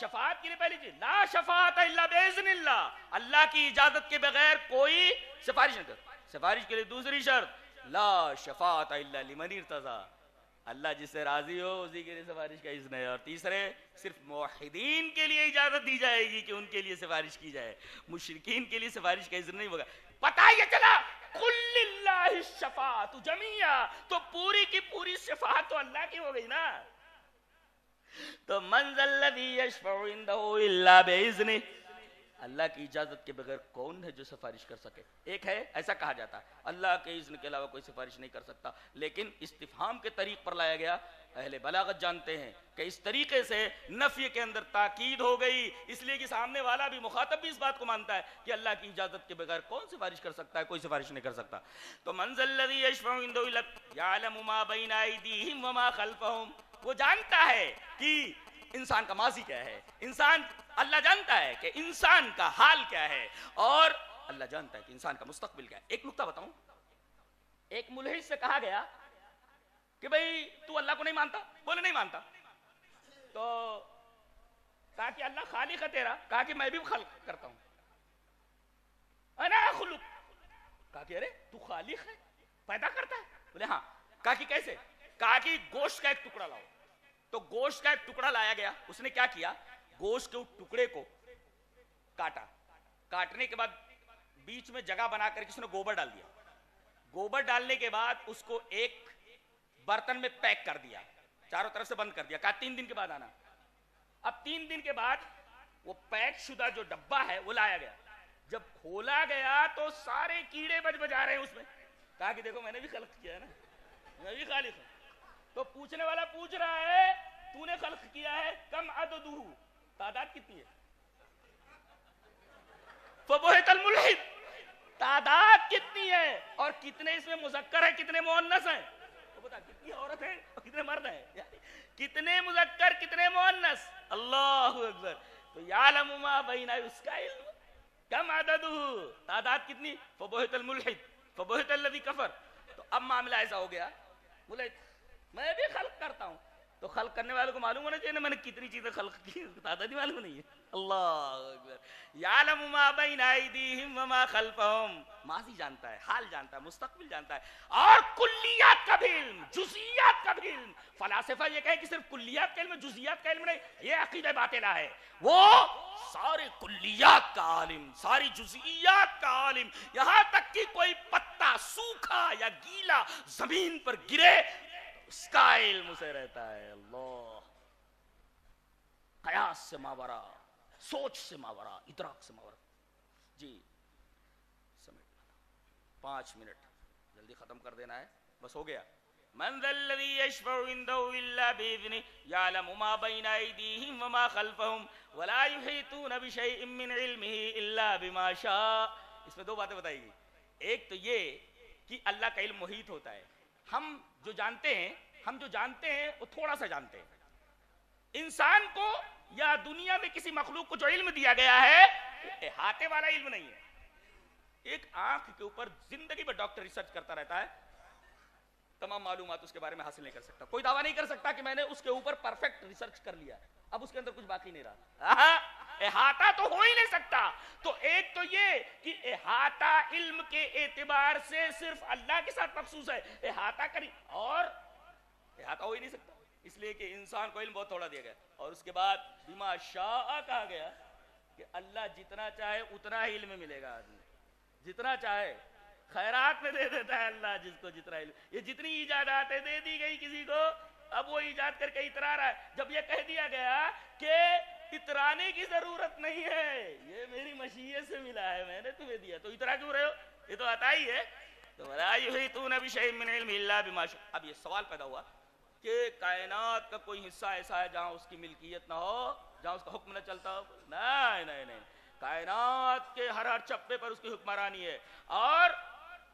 شفاعت کے لئے پہلی چیز لا شفاعت الا بیزن اللہ اللہ کی اجازت کے بغیر کوئی سفارش نہیں کرتا سفارش کے لئے دوسری شرط لا شفاعت الا لمن ارتضا اللہ جس سے راضی ہو اسی کے لئے سفارش کا اذن ہے اور تیسرے صرف موحدین کے لئے اجازت دی جائے گی کہ ان کے لئے سفارش کی جائے مشرقین کے لئے سفارش کا اذن نہیں ہوگا پتا یہ چلا قل اللہ الشفاعت جمعیہ تو پوری کی پوری شفاعت تو اللہ کی ہو گئی نا تو منزل لذی یشفع اندہو اللہ بے عزنی اللہ کی اجازت کے بغیر کون ہے جو سفارش کر سکے ایک ہے ایسا کہا جاتا ہے اللہ کے اذن کے علاوہ کوئی سفارش نہیں کر سکتا لیکن استفہام کے طریق پر لایا گیا اہل بلاغت جانتے ہیں کہ اس طریقے سے نفی کے اندر تاقید ہو گئی اس لیے کہ سامنے والا بھی مخاطب بھی اس بات کو مانتا ہے کہ اللہ کی اجازت کے بغیر کون سفارش کر سکتا ہے کوئی سفارش نہیں کر سکتا تو منزل لذی اشفہم اندو علت یعلم ما بین آئیدیہم وما خلفہم وہ جانتا ہے کہ انسان کا ماضی کیا ہے انسان اللہ جانتا ہے کہ انسان کا حال کیا ہے اور اللہ جانتا ہے کہ انسان کا مستقبل کیا ہے ایک نکتہ بتاؤں ایک ملحش سے کہا گیا کہ بھئی تو اللہ کو نہیں مانتا بولے نہیں مانتا تو کہا کہ اللہ خالق ہے تیرا کہا کہ میں بھی خلق کرتا ہوں انا خلق کہا کہ ارے تو خالق ہے پیدا کرتا ہے بولے ہاں کہا کہ کیسے کہا کہ گوشت کا ایک ٹکڑا لاؤ تو گوشت کا ایک ٹکڑا لایا گیا اس نے کیا کیا گوشت کے ٹکڑے کو کاٹا کاٹنے کے بعد بیچ میں جگہ بنا کر نے گوبر ڈال دیا گوبر ڈالنے کے بعد اس کو ایک میں پیک کر دیا چاروں طرف سے بند کر دیا کہا تین دن کے بعد آنا اب تین دن کے بعد وہ پیک شدہ جو ڈبا ہے وہ لایا گیا جب کھولا گیا تو سارے کیڑے بج بجا رہے ہیں اس میں کہا کہ دیکھو میں نے بھی خلق کیا ہے نا میں بھی خالق ہوں تو پوچھنے والا پوچھ رہا ہے تو نے خلق کیا ہے کم ادد تعداد کتنی ہے فبوہت الملحد تعداد کتنی ہے اور کتنے اس میں مذکر ہیں کتنے مونس ہیں کتنی عورت ہیں اور کتنے مرد ہیں یعنی کتنے مذکر کتنے مونس اللہ اکبر تو یعلم ما اس کا علم کم ادد تعداد کتنی فبوہت الملحد فبوہت اللہ کفر تو اب معاملہ ایسا ہو گیا ملحد میں بھی خلق کرتا ہوں تو خلق کرنے والے کو معلوم ہونا چاہیے میں نے کتنی چیزیں خلق کی اس کو نہیں معلوم نہیں ہے اللہ اکبر یعلم ما بین ایدیہم وما خلفہم ماضی جانتا ہے حال جانتا ہے مستقبل جانتا ہے اور کلیات کا بھی علم جزئیات کا بھی علم فلاسفہ یہ کہے کہ صرف کلیات کا علم ہے جزئیات کا علم نہیں یہ عقیدہ باطلہ ہے وہ سارے کلیات کا عالم ساری جزئیات کا عالم یہاں تک کہ کوئی پتہ سوکھا یا گیلا زمین پر گرے اس کا علم اسے رہتا ہے اللہ قیاس سے ماورا سوچ سے ماورا ادراک سے ماورا جی سمیٹ پانچ منٹ جلدی ختم کر دینا ہے بس ہو گیا من ذا الذي يشفع عنده الا باذنه يعلم ما بين ايديهم وما خلفهم ولا يحيطون بشيء من علمه الا بما شاء اس میں دو باتیں بتائی گئی ایک تو یہ کہ اللہ کا علم محیط ہوتا ہے ہم جو جانتے ہیں ہم جو جانتے ہیں وہ تھوڑا سا جانتے ہیں انسان کو یا دنیا میں کسی مخلوق کو جو علم دیا گیا ہے ہاتھے والا علم نہیں ہے ایک آنکھ کے اوپر زندگی میں ڈاکٹر ریسرچ کرتا رہتا ہے تمام معلومات اس کے بارے میں حاصل نہیں کر سکتا کوئی دعویٰ نہیں کر سکتا کہ میں نے اس کے اوپر پرفیکٹ ریسرچ کر لیا اب اس کے اندر کچھ باقی نہیں رہا احاطہ تو ہو ہی نہیں سکتا تو ایک تو یہ کہ احاطہ علم کے اعتبار سے صرف اللہ کے ساتھ مخصوص ہے احاطہ کری اور احاطہ ہو ہی نہیں سکتا اس لئے کہ انسان کو علم بہت تھوڑا دیا گیا اور اس کے بعد بما شاہ کہا گیا کہ اللہ جتنا چاہے اتنا ہی علم ملے گا آدمی جتنا چاہے خیرات میں دے دیتا ہے اللہ جس کو جتنا علم یہ جتنی ایجاداتیں دے دی گئی کسی کو اب وہ ایجاد کر کے اترا رہا ہے جب یہ کہہ دیا گیا کہ اترانے کی ضرورت نہیں ہے یہ میری مشیعے سے ملا ہے میں نے تمہیں دیا تو اترا کیوں رہے ہو یہ تو آتا ہی ہے تو بلا یحیطون ابی من علم اللہ بما شکر اب یہ سوال پیدا ہوا کہ کائنات کا کوئی حصہ ایسا ہے جہاں اس کی ملکیت نہ ہو جہاں اس کا حکم نہ چلتا ہو نہیں نہیں نہیں کائنات کے ہر ہر چپے پر اس کی حکمرانی ہے اور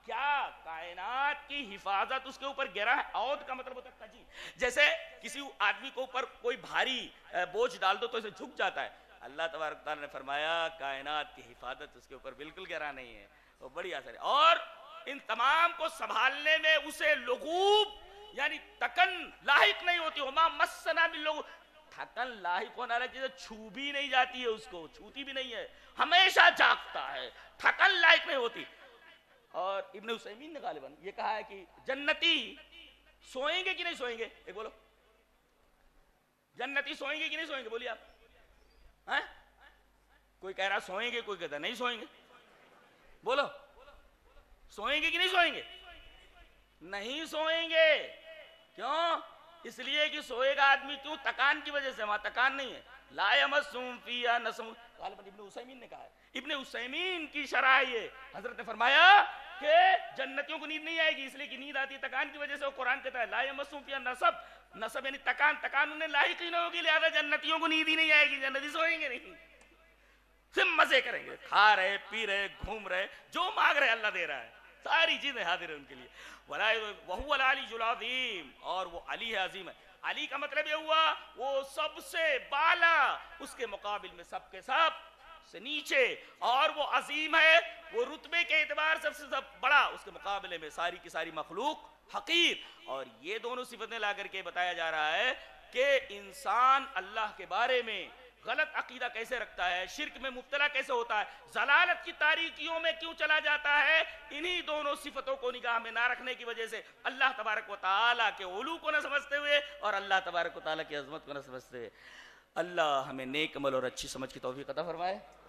کیا کائنات کی حفاظت اس کے اوپر گہرا ہے کا مطلب ہوتا ہے جیسے کسی آدمی کو اوپر کوئی بھاری بوجھ ڈال دو تو اسے جھک جاتا ہے اللہ تبارک نے فرمایا کائنات کی حفاظت اس کے اوپر گہرا نہیں ہے بڑی آسر ہے اور ان تمام کو سنبھالنے میں اسے لغوب یعنی تکن لاحق نہیں ہوتی مسنا بھی لوگ تھکن لاحق ہونا چیزیں چھو بھی نہیں جاتی ہے اس کو چھوتی بھی نہیں ہے ہمیشہ جاگتا ہے تھکن لاحق نہیں ہوتی اور ابن حسین نے غالباً یہ کہا ہے کہ جنتی سوئیں گے کہ نہیں سوئیں گے ایک بولو جنتی سوئیں گے کہ نہیں سوئیں گے آپ ہاں؟ کوئی کہہ رہا سوئیں گے کوئی کہتا نہیں سوئیں گے بولو سوئیں گے کہ نہیں سوئیں گے نہیں سوئیں گے کیوں اس لیے کہ سوئے گا آدمی کیوں تکان کی وجہ سے وہاں تکان نہیں ہے لا لائے غالباً ابن حسین نے کہا ہے ابن حسیمین کی شرعہ یہ حضرت نے فرمایا کہ جنتیوں کو نید نہیں آئے گی اس لئے کہ نید آتی ہے تکان کی وجہ سے وہ قرآن کہتا ہے لا یمسوں فیا نصب نصب یعنی تکان تکان انہیں لاحق ہی نہ ہوگی لہذا جنتیوں کو نید ہی نہیں آئے گی جنتی سوئیں گے نہیں سم مزے کریں گے کھا رہے پی رہے گھوم رہے جو مانگ رہے اللہ دے رہا ہے ساری چیزیں حاضر ہیں ان کے لئے وَهُوَ الْعَلِي جُلَعْظِيم اور وہ علی ہے عظیم ہے علی کا مطلب یہ ہوا وہ سب سے بالا اس کے مقابل میں سب کے سب سے نیچے اور وہ عظیم ہے وہ رتبے کے اعتبار سب سے سب بڑا اس کے مقابلے میں ساری کی ساری مخلوق حقیر اور یہ دونوں صفتیں لا کر کے بتایا جا رہا ہے کہ انسان اللہ کے بارے میں غلط عقیدہ کیسے رکھتا ہے شرک میں مبتلا کیسے ہوتا ہے زلالت کی تاریکیوں میں کیوں چلا جاتا ہے انہی دونوں صفتوں کو نگاہ میں نہ رکھنے کی وجہ سے اللہ تبارک و تعالیٰ کے علو کو نہ سمجھتے ہوئے اور اللہ تبارک و تعالیٰ کی عظمت کو نہ سمجھتے ہوئے اللہ ہمیں نیک عمل اور اچھی سمجھ کی توفیق عطا فرمائے